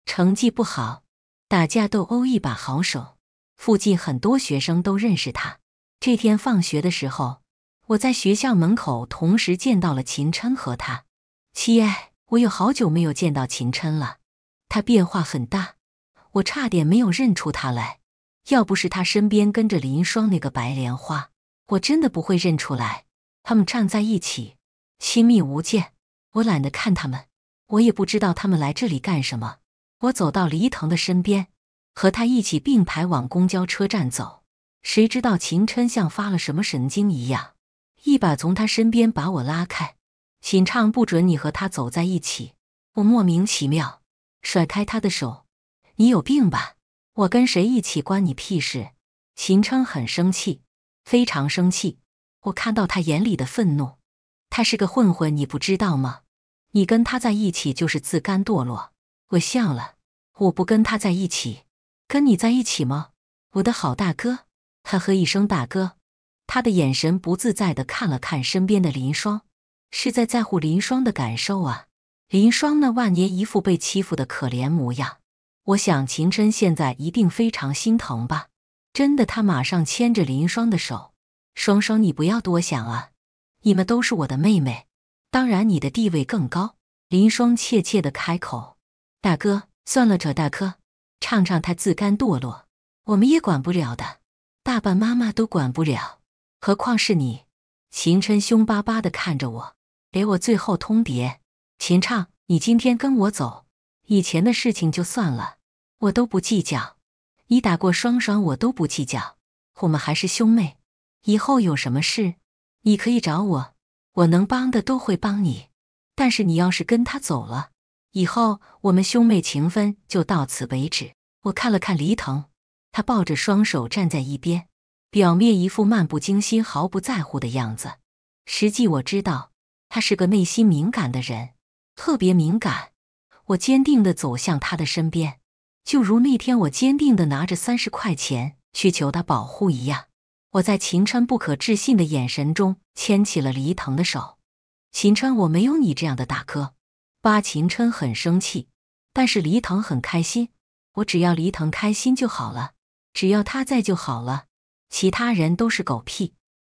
Speaker 1: 成绩不好，打架斗殴一把好手，附近很多学生都认识他。这天放学的时候，我在学校门口同时见到了秦琛和他。七爷，我有好久没有见到秦琛了，他变化很大，我差点没有认出他来。要不是他身边跟着林霜那个白莲花，我真的不会认出来。他们站在一起。亲密无间，我懒得看他们，我也不知道他们来这里干什么。我走到黎腾的身边，和他一起并排往公交车站走。谁知道秦琛像发了什么神经一样，一把从他身边把我拉开。秦畅不准你和他走在一起。我莫名其妙，甩开他的手。你有病吧？我跟谁一起关你屁事？秦琛很生气，非常生气。我看到他眼里的愤怒。他是个混混，你不知道吗？你跟他在一起就是自甘堕落。我笑了，我不跟他在一起，跟你在一起吗？我的好大哥，他呵一声大哥，他的眼神不自在的看了看身边的林霜，是在在乎林霜的感受啊。林霜那万年一副被欺负的可怜模样，我想秦真现在一定非常心疼吧。真的，他马上牵着林霜的手，双双，你不要多想啊。你们都是我的妹妹，当然你的地位更高。林霜怯怯的开口：“大哥，算了，这大哥，畅畅他自甘堕落，我们也管不了的，爸爸妈妈都管不了，何况是你。”秦琛凶巴巴的看着我，给我最后通牒：“秦畅，你今天跟我走，以前的事情就算了，我都不计较。你打过双双，我都不计较。我们还是兄妹，以后有什么事？”你可以找我，我能帮的都会帮你。但是你要是跟他走了，以后我们兄妹情分就到此为止。我看了看黎腾，他抱着双手站在一边，表面一副漫不经心、毫不在乎的样子。实际我知道，他是个内心敏感的人，特别敏感。我坚定的走向他的身边，就如那天我坚定的拿着三十块钱去求他保护一样。我在秦川不可置信的眼神中牵起了黎腾的手。秦川，我没有你这样的大哥。八秦川很生气，但是黎腾很开心。我只要黎腾开心就好了，只要他在就好了。其他人都是狗屁。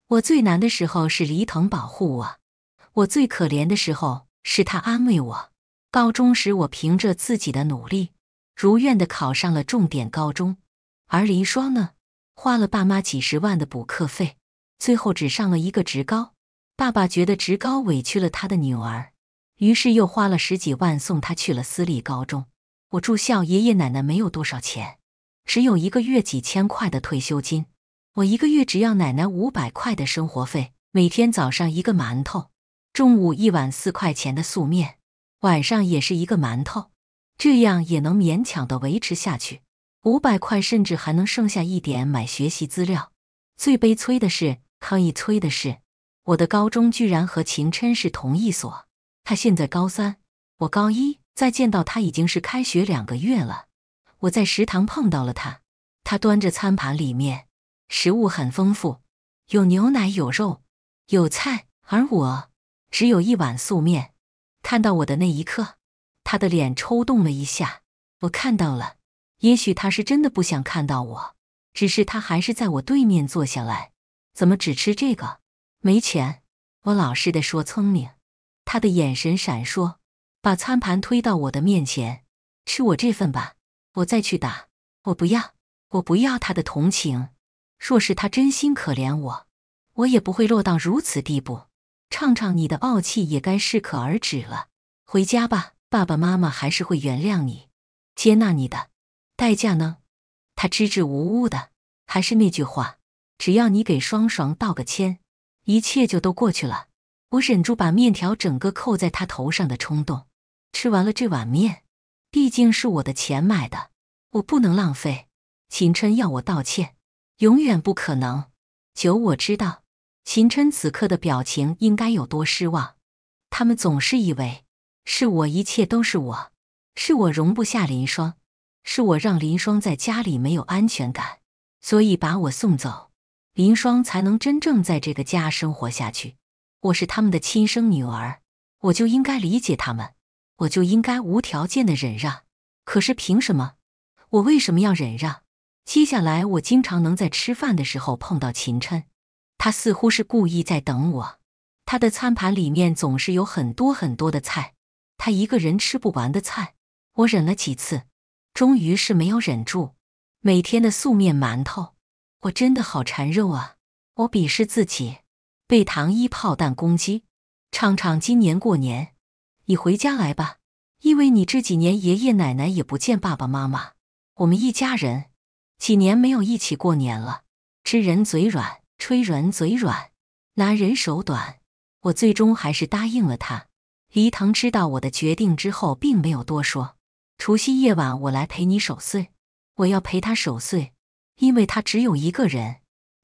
Speaker 1: 我最难的时候是黎腾保护我，我最可怜的时候是他安慰我。高中时，我凭着自己的努力，如愿的考上了重点高中。而黎霜呢？花了爸妈几十万的补课费，最后只上了一个职高。爸爸觉得职高委屈了他的女儿，于是又花了十几万送他去了私立高中。我住校，爷爷奶奶没有多少钱，只有一个月几千块的退休金。我一个月只要奶奶五百块的生活费，每天早上一个馒头，中午一碗四块钱的素面，晚上也是一个馒头，这样也能勉强的维持下去。五百块，甚至还能剩下一点买学习资料。最悲催的是，康一催的是，我的高中居然和秦琛是同一所。他现在高三，我高一。再见到他已经是开学两个月了。我在食堂碰到了他，他端着餐盘，里面食物很丰富，有牛奶，有肉，有菜。而我只有一碗素面。看到我的那一刻，他的脸抽动了一下。我看到了。也许他是真的不想看到我，只是他还是在我对面坐下来。怎么只吃这个？没钱。我老实的说，聪明。他的眼神闪烁，把餐盘推到我的面前，吃我这份吧。我再去打。我不要，我不要他的同情。若是他真心可怜我，我也不会落到如此地步。畅畅，你的傲气也该适可而止了。回家吧，爸爸妈妈还是会原谅你，接纳你的。代价呢？他支支吾吾的，还是那句话：只要你给双双道个歉，一切就都过去了。我忍住把面条整个扣在他头上的冲动。吃完了这碗面，毕竟是我的钱买的，我不能浪费。秦琛要我道歉，永远不可能。酒我知道，秦琛此刻的表情应该有多失望？他们总是以为是我，一切都是我，是我容不下林霜。是我让林霜在家里没有安全感，所以把我送走，林霜才能真正在这个家生活下去。我是他们的亲生女儿，我就应该理解他们，我就应该无条件的忍让。可是凭什么？我为什么要忍让？接下来我经常能在吃饭的时候碰到秦琛，他似乎是故意在等我。他的餐盘里面总是有很多很多的菜，他一个人吃不完的菜。我忍了几次。终于是没有忍住，每天的素面馒头，我真的好馋肉啊！我鄙视自己，被糖衣炮弹攻击。畅畅，今年过年，你回家来吧，因为你这几年爷爷奶奶也不见爸爸妈妈，我们一家人几年没有一起过年了。吃人嘴软，吹人嘴软，拿人手短。我最终还是答应了他。黎腾知道我的决定之后，并没有多说。除夕夜晚，我来陪你守岁。我要陪他守岁，因为他只有一个人，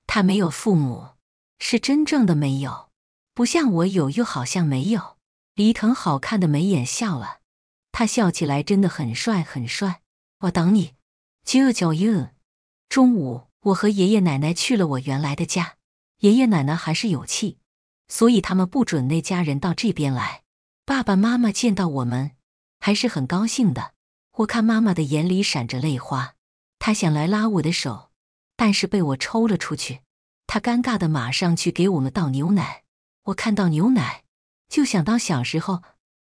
Speaker 1: 他没有父母，是真正的没有。不像我有，又好像没有。黎腾好看的眉眼笑了，他笑起来真的很帅，很帅。我等你。j o j 中午我和爷爷奶奶去了我原来的家。爷爷奶奶还是有气，所以他们不准那家人到这边来。爸爸妈妈见到我们还是很高兴的。我看妈妈的眼里闪着泪花，她想来拉我的手，但是被我抽了出去。她尴尬的马上去给我们倒牛奶。我看到牛奶，就想到小时候，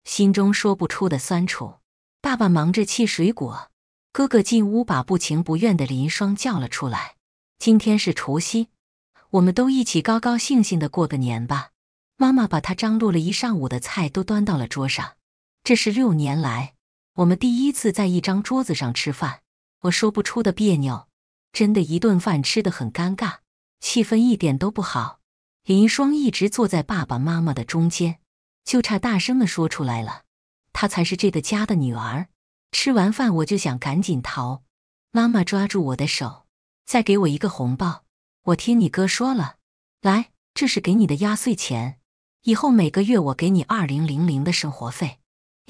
Speaker 1: 心中说不出的酸楚。爸爸忙着切水果，哥哥进屋把不情不愿的林霜叫了出来。今天是除夕，我们都一起高高兴兴的过个年吧。妈妈把她张罗了一上午的菜都端到了桌上，这是六年来。我们第一次在一张桌子上吃饭，我说不出的别扭，真的一顿饭吃得很尴尬，气氛一点都不好。林双一直坐在爸爸妈妈的中间，就差大声的说出来了，她才是这个家的女儿。吃完饭我就想赶紧逃，妈妈抓住我的手，再给我一个红包。我听你哥说了，来，这是给你的压岁钱，以后每个月我给你二零零零的生活费。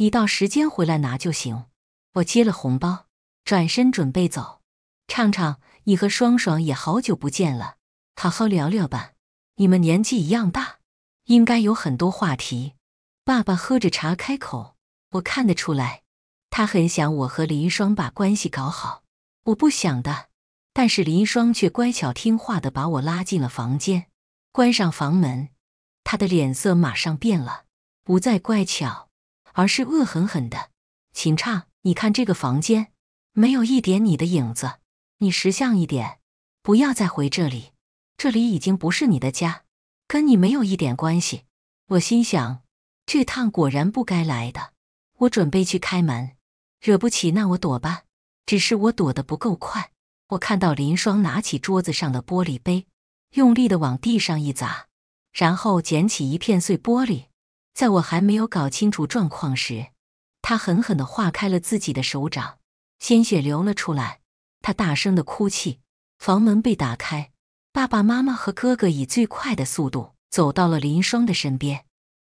Speaker 1: 你到时间回来拿就行。我接了红包，转身准备走。畅畅，你和双双也好久不见了，好好聊聊吧。你们年纪一样大，应该有很多话题。爸爸喝着茶开口，我看得出来，他很想我和林双把关系搞好。我不想的，但是林双却乖巧听话的把我拉进了房间，关上房门。他的脸色马上变了，不再乖巧。而是恶狠狠的，秦畅，你看这个房间没有一点你的影子，你识相一点，不要再回这里，这里已经不是你的家，跟你没有一点关系。我心想，这趟果然不该来的。我准备去开门，惹不起那我躲吧。只是我躲得不够快，我看到林霜拿起桌子上的玻璃杯，用力的往地上一砸，然后捡起一片碎玻璃。在我还没有搞清楚状况时，他狠狠的划开了自己的手掌，鲜血流了出来。他大声的哭泣。房门被打开，爸爸妈妈和哥哥以最快的速度走到了林霜的身边，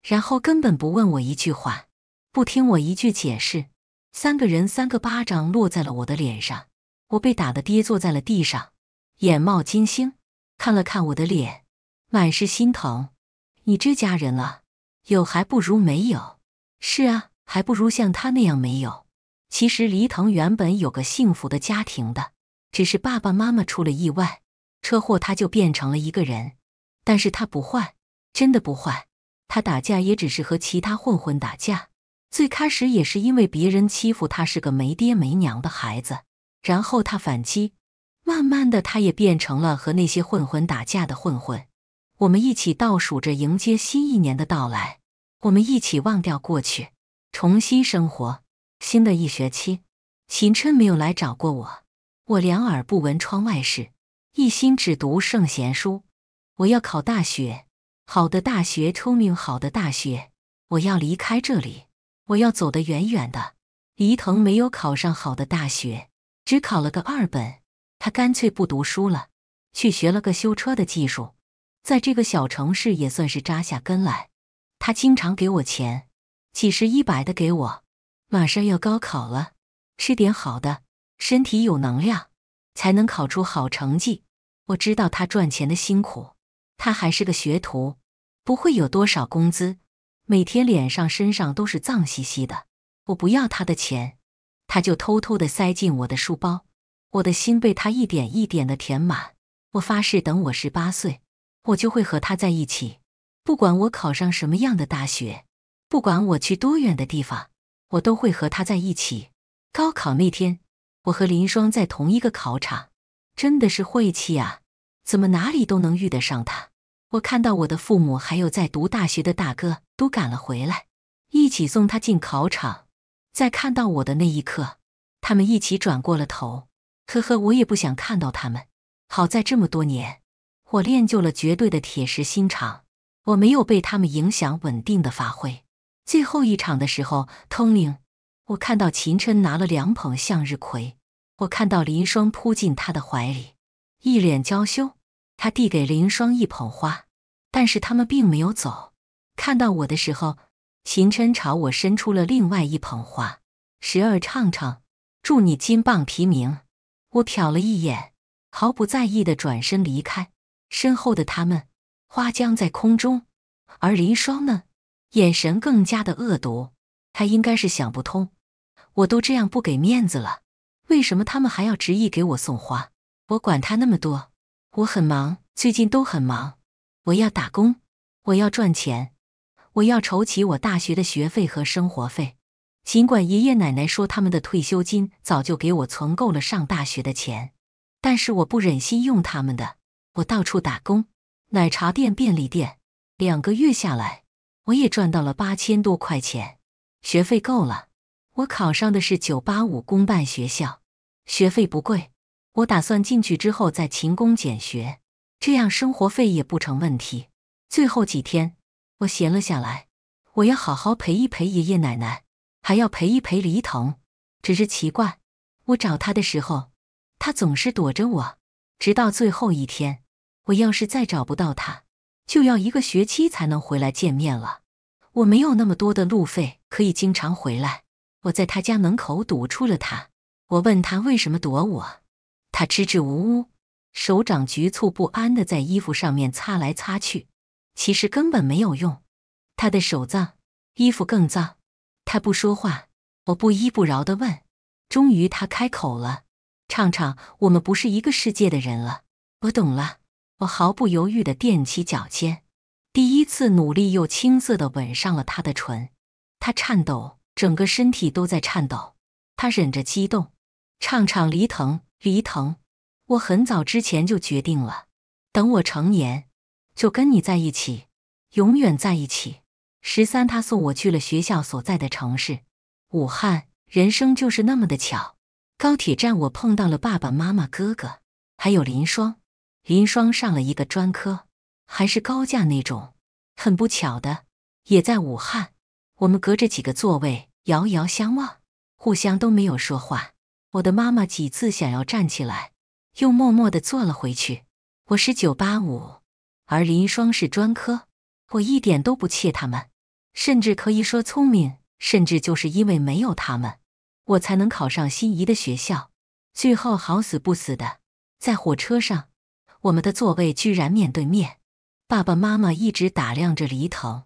Speaker 1: 然后根本不问我一句话，不听我一句解释。三个人三个巴掌落在了我的脸上，我被打得跌坐在了地上，眼冒金星。看了看我的脸，满是心疼。你这家人啊！有还不如没有，是啊，还不如像他那样没有。其实黎腾原本有个幸福的家庭的，只是爸爸妈妈出了意外，车祸他就变成了一个人。但是他不坏，真的不坏。他打架也只是和其他混混打架，最开始也是因为别人欺负他是个没爹没娘的孩子，然后他反击，慢慢的他也变成了和那些混混打架的混混。我们一起倒数着迎接新一年的到来，我们一起忘掉过去，重新生活。新的一学期，秦琛没有来找过我，我两耳不闻窗外事，一心只读圣贤书。我要考大学，好的大学，聪明好的大学。我要离开这里，我要走得远远的。伊藤没有考上好的大学，只考了个二本，他干脆不读书了，去学了个修车的技术。在这个小城市也算是扎下根来。他经常给我钱，几十一百的给我。马上要高考了，吃点好的，身体有能量，才能考出好成绩。我知道他赚钱的辛苦，他还是个学徒，不会有多少工资，每天脸上身上都是脏兮兮的。我不要他的钱，他就偷偷的塞进我的书包，我的心被他一点一点的填满。我发誓，等我十八岁。我就会和他在一起，不管我考上什么样的大学，不管我去多远的地方，我都会和他在一起。高考那天，我和林霜在同一个考场，真的是晦气啊！怎么哪里都能遇得上他？我看到我的父母还有在读大学的大哥都赶了回来，一起送他进考场。在看到我的那一刻，他们一起转过了头。呵呵，我也不想看到他们。好在这么多年。我练就了绝对的铁石心肠，我没有被他们影响，稳定的发挥。最后一场的时候通灵，我看到秦琛拿了两捧向日葵，我看到林霜扑进他的怀里，一脸娇羞。他递给林霜一捧花，但是他们并没有走。看到我的时候，秦琛朝我伸出了另外一捧花。时而唱唱，祝你金榜题名。我瞟了一眼，毫不在意的转身离开。身后的他们，花僵在空中，而林霜呢？眼神更加的恶毒。他应该是想不通，我都这样不给面子了，为什么他们还要执意给我送花？我管他那么多，我很忙，最近都很忙。我要打工，我要赚钱，我要筹齐我大学的学费和生活费。尽管爷爷奶奶说他们的退休金早就给我存够了上大学的钱，但是我不忍心用他们的。我到处打工，奶茶店、便利店，两个月下来，我也赚到了八千多块钱，学费够了。我考上的是九八五公办学校，学费不贵。我打算进去之后再勤工俭学，这样生活费也不成问题。最后几天，我闲了下来，我要好好陪一陪爷爷奶奶，还要陪一陪黎童。只是奇怪，我找他的时候，他总是躲着我，直到最后一天。我要是再找不到他，就要一个学期才能回来见面了。我没有那么多的路费，可以经常回来。我在他家门口堵住了他。我问他为什么躲我，他支支吾吾，手掌局促不安的在衣服上面擦来擦去，其实根本没有用。他的手脏，衣服更脏。他不说话，我不依不饶的问。终于他开口了：“畅畅，我们不是一个世界的人了。”我懂了。我毫不犹豫地踮起脚尖，第一次努力又青涩地吻上了他的唇。他颤抖，整个身体都在颤抖。他忍着激动，唱唱黎腾，黎腾。我很早之前就决定了，等我成年，就跟你在一起，永远在一起。十三，他送我去了学校所在的城市——武汉。人生就是那么的巧，高铁站我碰到了爸爸妈妈、哥哥，还有林双。林双上了一个专科，还是高价那种。很不巧的，也在武汉。我们隔着几个座位遥遥相望，互相都没有说话。我的妈妈几次想要站起来，又默默的坐了回去。我是九八五，而林双是专科，我一点都不怯他们，甚至可以说聪明。甚至就是因为没有他们，我才能考上心仪的学校。最后好死不死的，在火车上。我们的座位居然面对面，爸爸妈妈一直打量着黎腾，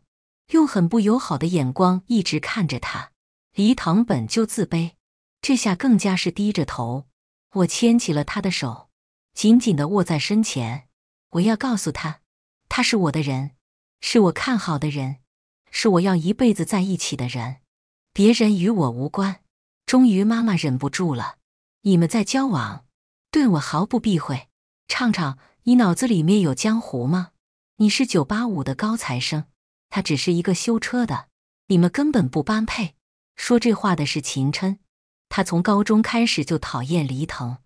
Speaker 1: 用很不友好的眼光一直看着他。黎腾本就自卑，这下更加是低着头。我牵起了他的手，紧紧的握在身前。我要告诉他，他是我的人，是我看好的人，是我要一辈子在一起的人。别人与我无关。终于，妈妈忍不住了：“你们在交往，对我毫不避讳。”畅畅，你脑子里面有江湖吗？你是九八五的高材生，他只是一个修车的，你们根本不般配。说这话的是秦琛，他从高中开始就讨厌黎腾。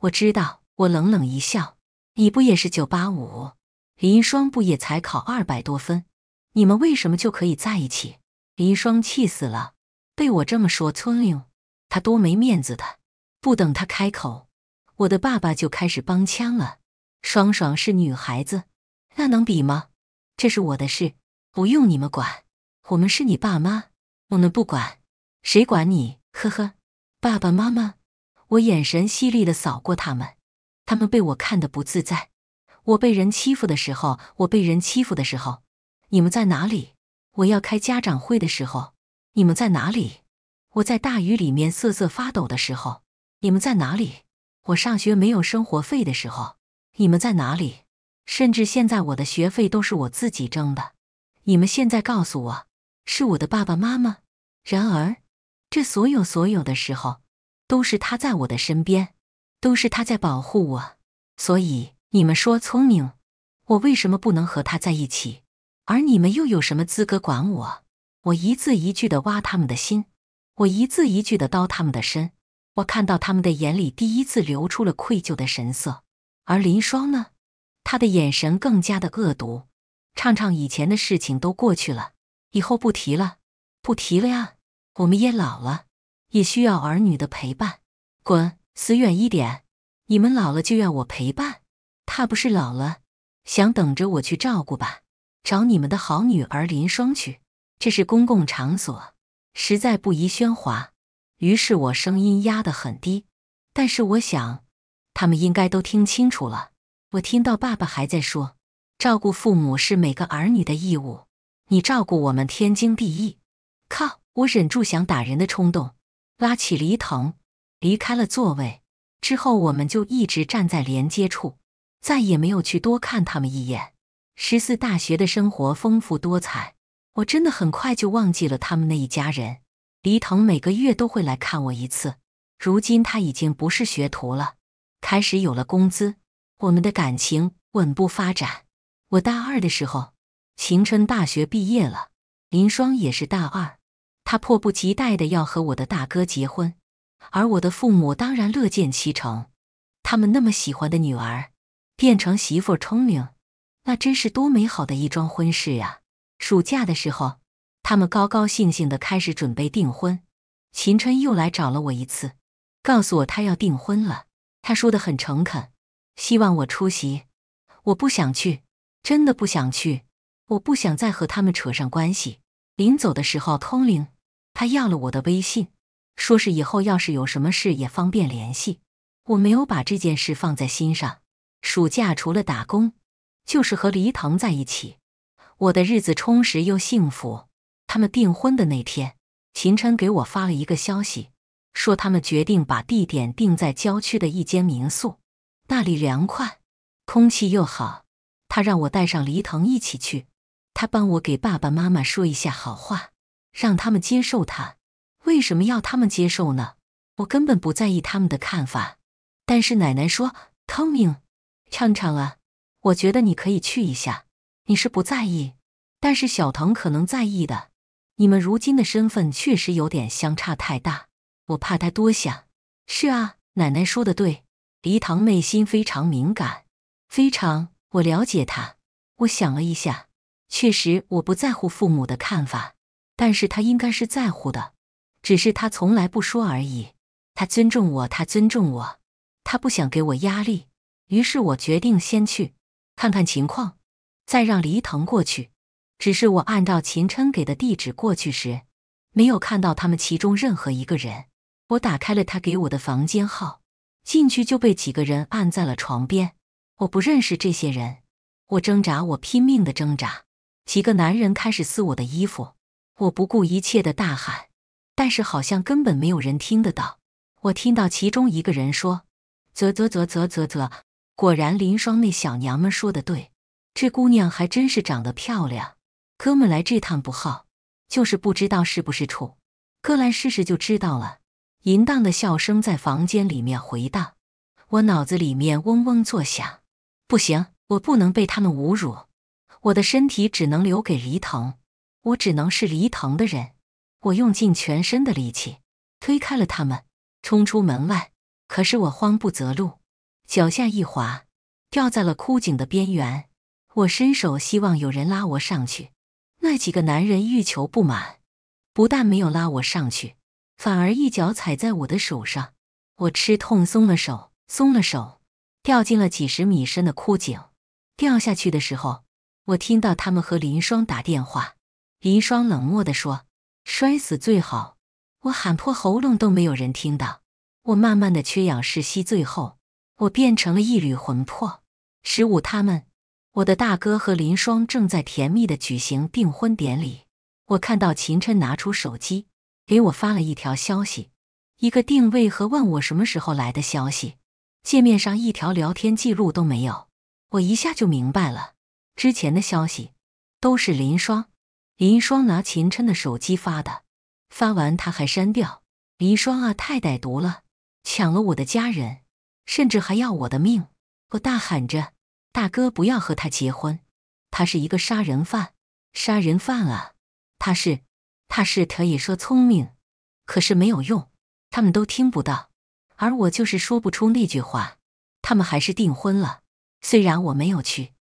Speaker 1: 我知道，我冷冷一笑。你不也是九八五？黎霜不也才考二百多分？你们为什么就可以在一起？黎霜气死了，被我这么说，村令，他多没面子的。不等他开口。我的爸爸就开始帮腔了。双爽是女孩子，那能比吗？这是我的事，不用你们管。我们是你爸妈，我们不管，谁管你？呵呵，爸爸妈妈，我眼神犀利的扫过他们，他们被我看得不自在。我被人欺负的时候，我被人欺负的时候，你们在哪里？我要开家长会的时候，你们在哪里？我在大雨里面瑟瑟发抖的时候，你们在哪里？我上学没有生活费的时候，你们在哪里？甚至现在我的学费都是我自己挣的。你们现在告诉我，是我的爸爸妈妈。然而，这所有所有的时候，都是他在我的身边，都是他在保护我。所以，你们说聪明，我为什么不能和他在一起？而你们又有什么资格管我？我一字一句的挖他们的心，我一字一句的刀他们的身。我看到他们的眼里第一次流出了愧疚的神色，而林霜呢，他的眼神更加的恶毒。畅畅以前的事情都过去了，以后不提了，不提了呀！我们也老了，也需要儿女的陪伴。滚，死远一点！你们老了就要我陪伴？他不是老了，想等着我去照顾吧？找你们的好女儿林霜去。这是公共场所，实在不宜喧哗。于是我声音压得很低，但是我想，他们应该都听清楚了。我听到爸爸还在说：“照顾父母是每个儿女的义务，你照顾我们天经地义。”靠！我忍住想打人的冲动，拉起黎腾，离开了座位。之后，我们就一直站在连接处，再也没有去多看他们一眼。十四大学的生活丰富多彩，我真的很快就忘记了他们那一家人。黎腾每个月都会来看我一次。如今他已经不是学徒了，开始有了工资。我们的感情稳步发展。我大二的时候，晴春大学毕业了，林霜也是大二。他迫不及待的要和我的大哥结婚，而我的父母当然乐见其成。他们那么喜欢的女儿，变成媳妇儿聪明，那真是多美好的一桩婚事啊！暑假的时候。他们高高兴兴地开始准备订婚，秦琛又来找了我一次，告诉我他要订婚了。他说的很诚恳，希望我出席。我不想去，真的不想去。我不想再和他们扯上关系。临走的时候，通灵他要了我的微信，说是以后要是有什么事也方便联系。我没有把这件事放在心上。暑假除了打工，就是和黎腾在一起，我的日子充实又幸福。他们订婚的那天，秦琛给我发了一个消息，说他们决定把地点定在郊区的一间民宿，那里凉快，空气又好。他让我带上黎腾一起去，他帮我给爸爸妈妈说一下好话，让他们接受他。为什么要他们接受呢？我根本不在意他们的看法。但是奶奶说：“ n 明，畅畅啊，我觉得你可以去一下。你是不在意，但是小腾可能在意的。”你们如今的身份确实有点相差太大，我怕他多想。是啊，奶奶说的对，黎棠内心非常敏感，非常我了解他。我想了一下，确实我不在乎父母的看法，但是他应该是在乎的，只是他从来不说而已。他尊重我，他尊重我，他不想给我压力。于是我决定先去看看情况，再让黎腾过去。只是我按照秦琛给的地址过去时，没有看到他们其中任何一个人。我打开了他给我的房间号，进去就被几个人按在了床边。我不认识这些人，我挣扎，我拼命的挣扎。几个男人开始撕我的衣服，我不顾一切的大喊，但是好像根本没有人听得到。我听到其中一个人说：“啧啧啧啧啧啧，果然林霜那小娘们说的对，这姑娘还真是长得漂亮。”哥们来这趟不好，就是不知道是不是处，哥来试试就知道了。淫荡的笑声在房间里面回荡，我脑子里面嗡嗡作响。不行，我不能被他们侮辱，我的身体只能留给黎腾，我只能是黎腾的人。我用尽全身的力气推开了他们，冲出门外。可是我慌不择路，脚下一滑，掉在了枯井的边缘。我伸手希望有人拉我上去。那几个男人欲求不满，不但没有拉我上去，反而一脚踩在我的手上。我吃痛松了手，松了手，掉进了几十米深的枯井。掉下去的时候，我听到他们和林霜打电话。林霜冷漠的说：“摔死最好。”我喊破喉咙都没有人听到。我慢慢的缺氧窒息，最后我变成了一缕魂魄。十五，他们。我的大哥和林双正在甜蜜的举行订婚典礼，我看到秦琛拿出手机给我发了一条消息，一个定位和问我什么时候来的消息，界面上一条聊天记录都没有，我一下就明白了，之前的消息都是林双林双拿秦琛的手机发的，发完他还删掉，林双啊，太歹毒了，抢了我的家人，甚至还要我的命，我大喊着。大哥，不要和他结婚，他是一个杀人犯，杀人犯啊！他是，他是，可以说聪明，可是没有用，他们都听不到，而我就是说不出那句话。他们还是订婚了，虽然我没有去。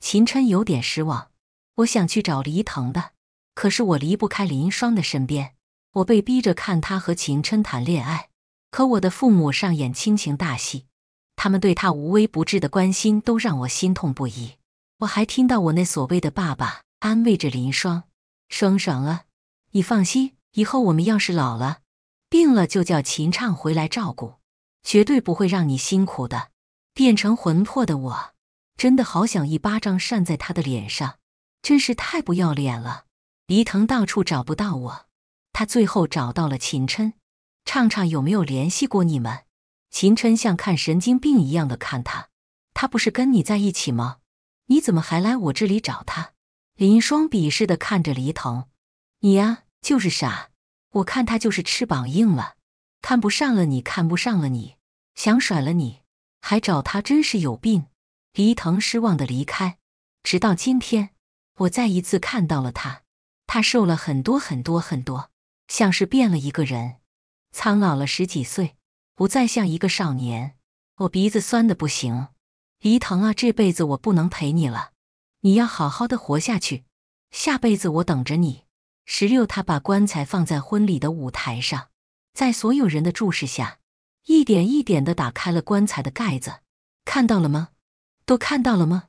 Speaker 1: 秦琛有点失望，我想去找黎腾的，可是我离不开林霜的身边，我被逼着看他和秦琛谈恋爱，可我的父母上演亲情大戏。他们对他无微不至的关心都让我心痛不已。我还听到我那所谓的爸爸安慰着林霜：“双爽啊，你放心，以后我们要是老了、病了，就叫秦畅回来照顾，绝对不会让你辛苦的。”变成魂魄的我，真的好想一巴掌扇在他的脸上，真是太不要脸了！黎腾到处找不到我，他最后找到了秦琛。畅畅有没有联系过你们？秦琛像看神经病一样的看他，他不是跟你在一起吗？你怎么还来我这里找他？林霜鄙视的看着黎腾，你呀就是傻，我看他就是翅膀硬了，看不上了你看不上了，你想甩了你还找他，真是有病！黎腾失望的离开。直到今天，我再一次看到了他，他瘦了很多很多很多，像是变了一个人，苍老了十几岁。不再像一个少年，我鼻子酸的不行。黎腾啊，这辈子我不能陪你了，你要好好的活下去，下辈子我等着你。石榴，他把棺材放在婚礼的舞台上，在所有人的注视下，一点一点的打开了棺材的盖子。看到了吗？都看到了吗？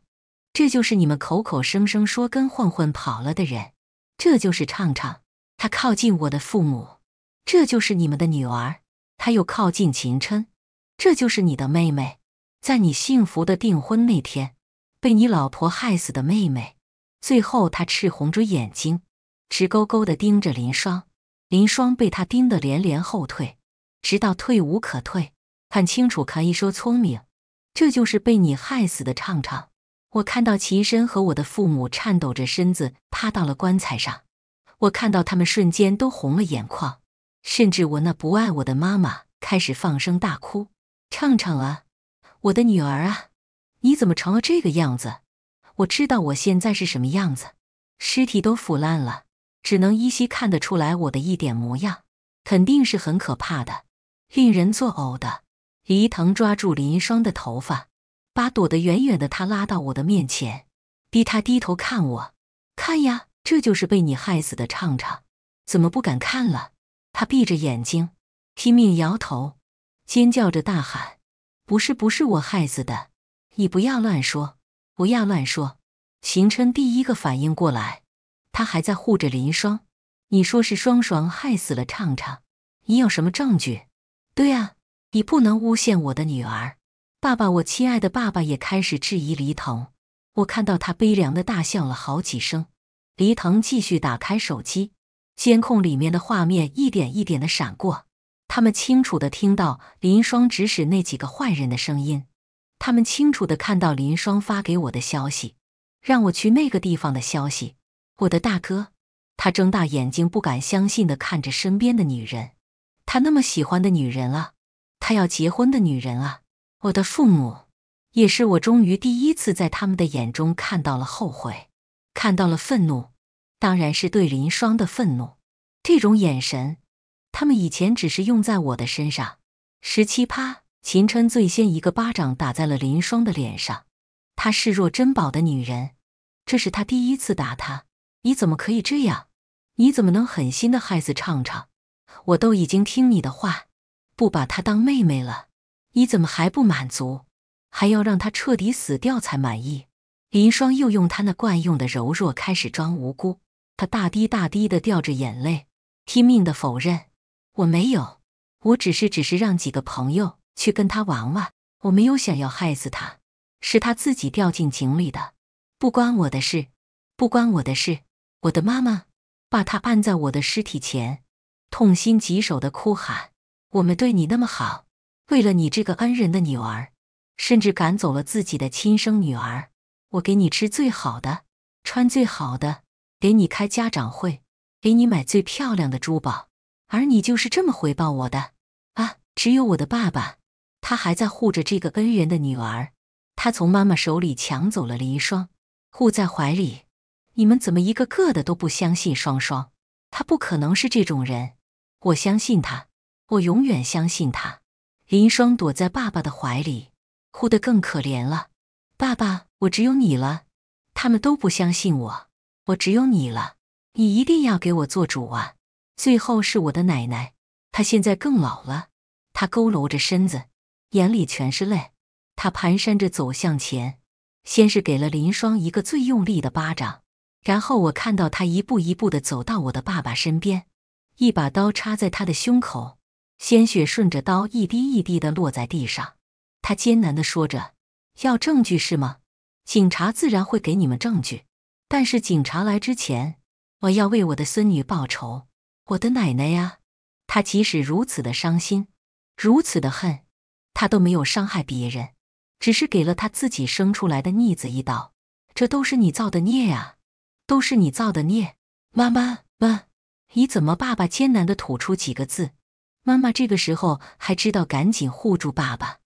Speaker 1: 这就是你们口口声声说跟混混跑了的人，这就是畅畅，他靠近我的父母，这就是你们的女儿。他又靠近秦琛，这就是你的妹妹，在你幸福的订婚那天被你老婆害死的妹妹。最后，他赤红着眼睛，直勾勾的盯着林霜。林霜被他盯得连连后退，直到退无可退。看清楚，可以说聪明。这就是被你害死的畅畅。我看到齐深和我的父母颤抖着身子趴到了棺材上，我看到他们瞬间都红了眼眶。甚至我那不爱我的妈妈开始放声大哭，畅畅啊，我的女儿啊，你怎么成了这个样子？我知道我现在是什么样子，尸体都腐烂了，只能依稀看得出来我的一点模样，肯定是很可怕的，令人作呕的。李一腾抓住林霜的头发，把躲得远远的她拉到我的面前，逼她低头看我，看呀，这就是被你害死的畅畅，怎么不敢看了？他闭着眼睛，拼命摇头，尖叫着大喊：“不是，不是我害死的！你不要乱说，不要乱说！”晴琛第一个反应过来，他还在护着林霜。你说是双双害死了畅畅，你有什么证据？对啊，你不能诬陷我的女儿！爸爸，我亲爱的爸爸也开始质疑黎腾。我看到他悲凉的大笑了好几声。黎腾继续打开手机。监控里面的画面一点一点的闪过，他们清楚的听到林霜指使那几个坏人的声音，他们清楚的看到林霜发给我的消息，让我去那个地方的消息。我的大哥，他睁大眼睛，不敢相信的看着身边的女人，他那么喜欢的女人啊，他要结婚的女人啊，我的父母，也是我终于第一次在他们的眼中看到了后悔，看到了愤怒。当然是对林霜的愤怒，这种眼神，他们以前只是用在我的身上。十七啪，秦琛最先一个巴掌打在了林霜的脸上。她视若珍宝的女人，这是他第一次打他。你怎么可以这样？你怎么能狠心的害死畅畅？我都已经听你的话，不把她当妹妹了，你怎么还不满足？还要让她彻底死掉才满意？林霜又用他那惯用的柔弱开始装无辜。他大滴大滴的掉着眼泪，拼命的否认：“我没有，我只是只是让几个朋友去跟他玩玩，我没有想要害死他，是他自己掉进井里的，不关我的事，不关我的事。”我的妈妈把他按在我的尸体前，痛心疾首的哭喊：“我们对你那么好，为了你这个恩人的女儿，甚至赶走了自己的亲生女儿，我给你吃最好的，穿最好的。”给你开家长会，给你买最漂亮的珠宝，而你就是这么回报我的啊！只有我的爸爸，他还在护着这个恩人的女儿。他从妈妈手里抢走了林霜，护在怀里。你们怎么一个个的都不相信双双？他不可能是这种人。我相信他，我永远相信他。林霜躲在爸爸的怀里，哭得更可怜了。爸爸，我只有你了。他们都不相信我。我只有你了，你一定要给我做主啊！最后是我的奶奶，她现在更老了，她佝偻着身子，眼里全是泪。她蹒跚着走向前，先是给了林霜一个最用力的巴掌，然后我看到她一步一步的走到我的爸爸身边，一把刀插在他的胸口，鲜血顺着刀一滴一滴的落在地上。他艰难的说着：“要证据是吗？警察自然会给你们证据。”但是警察来之前，我要为我的孙女报仇。我的奶奶呀，她即使如此的伤心，如此的恨，她都没有伤害别人，只是给了她自己生出来的逆子一刀。这都是你造的孽啊！都是你造的孽！妈妈妈，你怎么？爸爸艰难的吐出几个字。妈妈这个时候还知道赶紧护住爸爸。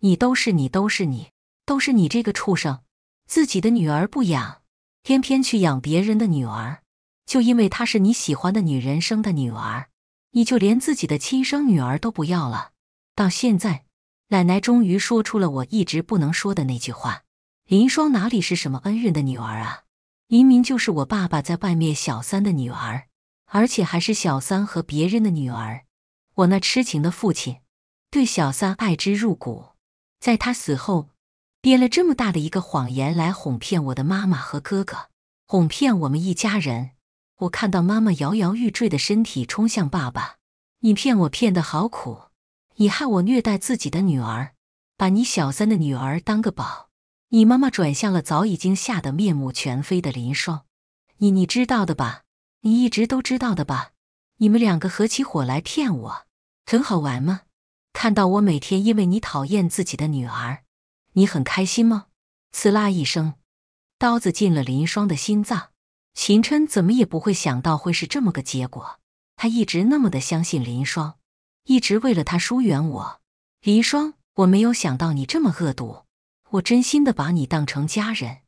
Speaker 1: 你都是你都是你都是你这个畜生！自己的女儿不养。偏偏去养别人的女儿，就因为她是你喜欢的女人生的女儿，你就连自己的亲生女儿都不要了。到现在，奶奶终于说出了我一直不能说的那句话：“林霜哪里是什么恩人的女儿啊？明明就是我爸爸在外面小三的女儿，而且还是小三和别人的女儿。我那痴情的父亲，对小三爱之入骨，在他死后。”编了这么大的一个谎言来哄骗我的妈妈和哥哥，哄骗我们一家人。我看到妈妈摇摇欲坠的身体冲向爸爸，你骗我骗得好苦，你害我虐待自己的女儿，把你小三的女儿当个宝。你妈妈转向了早已经吓得面目全非的林双：“你你知道的吧？你一直都知道的吧？你们两个合起伙来骗我，很好玩吗？看到我每天因为你讨厌自己的女儿。你很开心吗？刺啦一声，刀子进了林霜的心脏。秦琛怎么也不会想到会是这么个结果。他一直那么的相信林霜，一直为了他疏远我。林霜，我没有想到你这么恶毒。我真心的把你当成家人，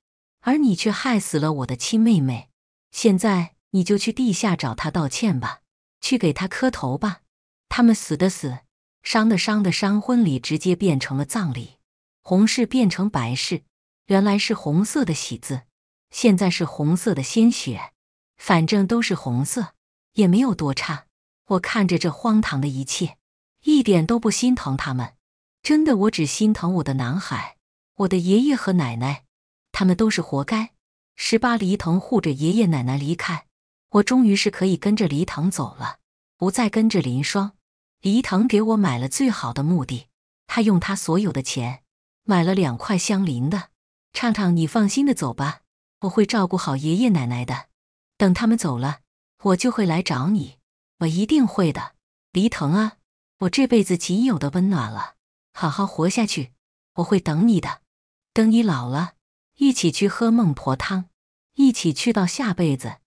Speaker 1: 而你却害死了我的亲妹妹。现在你就去地下找他道歉吧，去给他磕头吧。他们死的死，伤的伤的伤，婚礼直接变成了葬礼。红事变成白事，原来是红色的喜字，现在是红色的鲜血，反正都是红色，也没有多差。我看着这荒唐的一切，一点都不心疼他们，真的，我只心疼我的男孩，我的爷爷和奶奶，他们都是活该。十八黎腾护着爷爷奶奶离开，我终于是可以跟着黎腾走了，不再跟着林霜。黎腾给我买了最好的墓地，他用他所有的钱。买了两块香菱的，畅畅，你放心的走吧，我会照顾好爷爷奶奶的。等他们走了，我就会来找你，我一定会的。黎腾啊，我这辈子仅有的温暖了，好好活下去，我会等你的。等你老了，一起去喝孟婆汤，一起去到下辈子。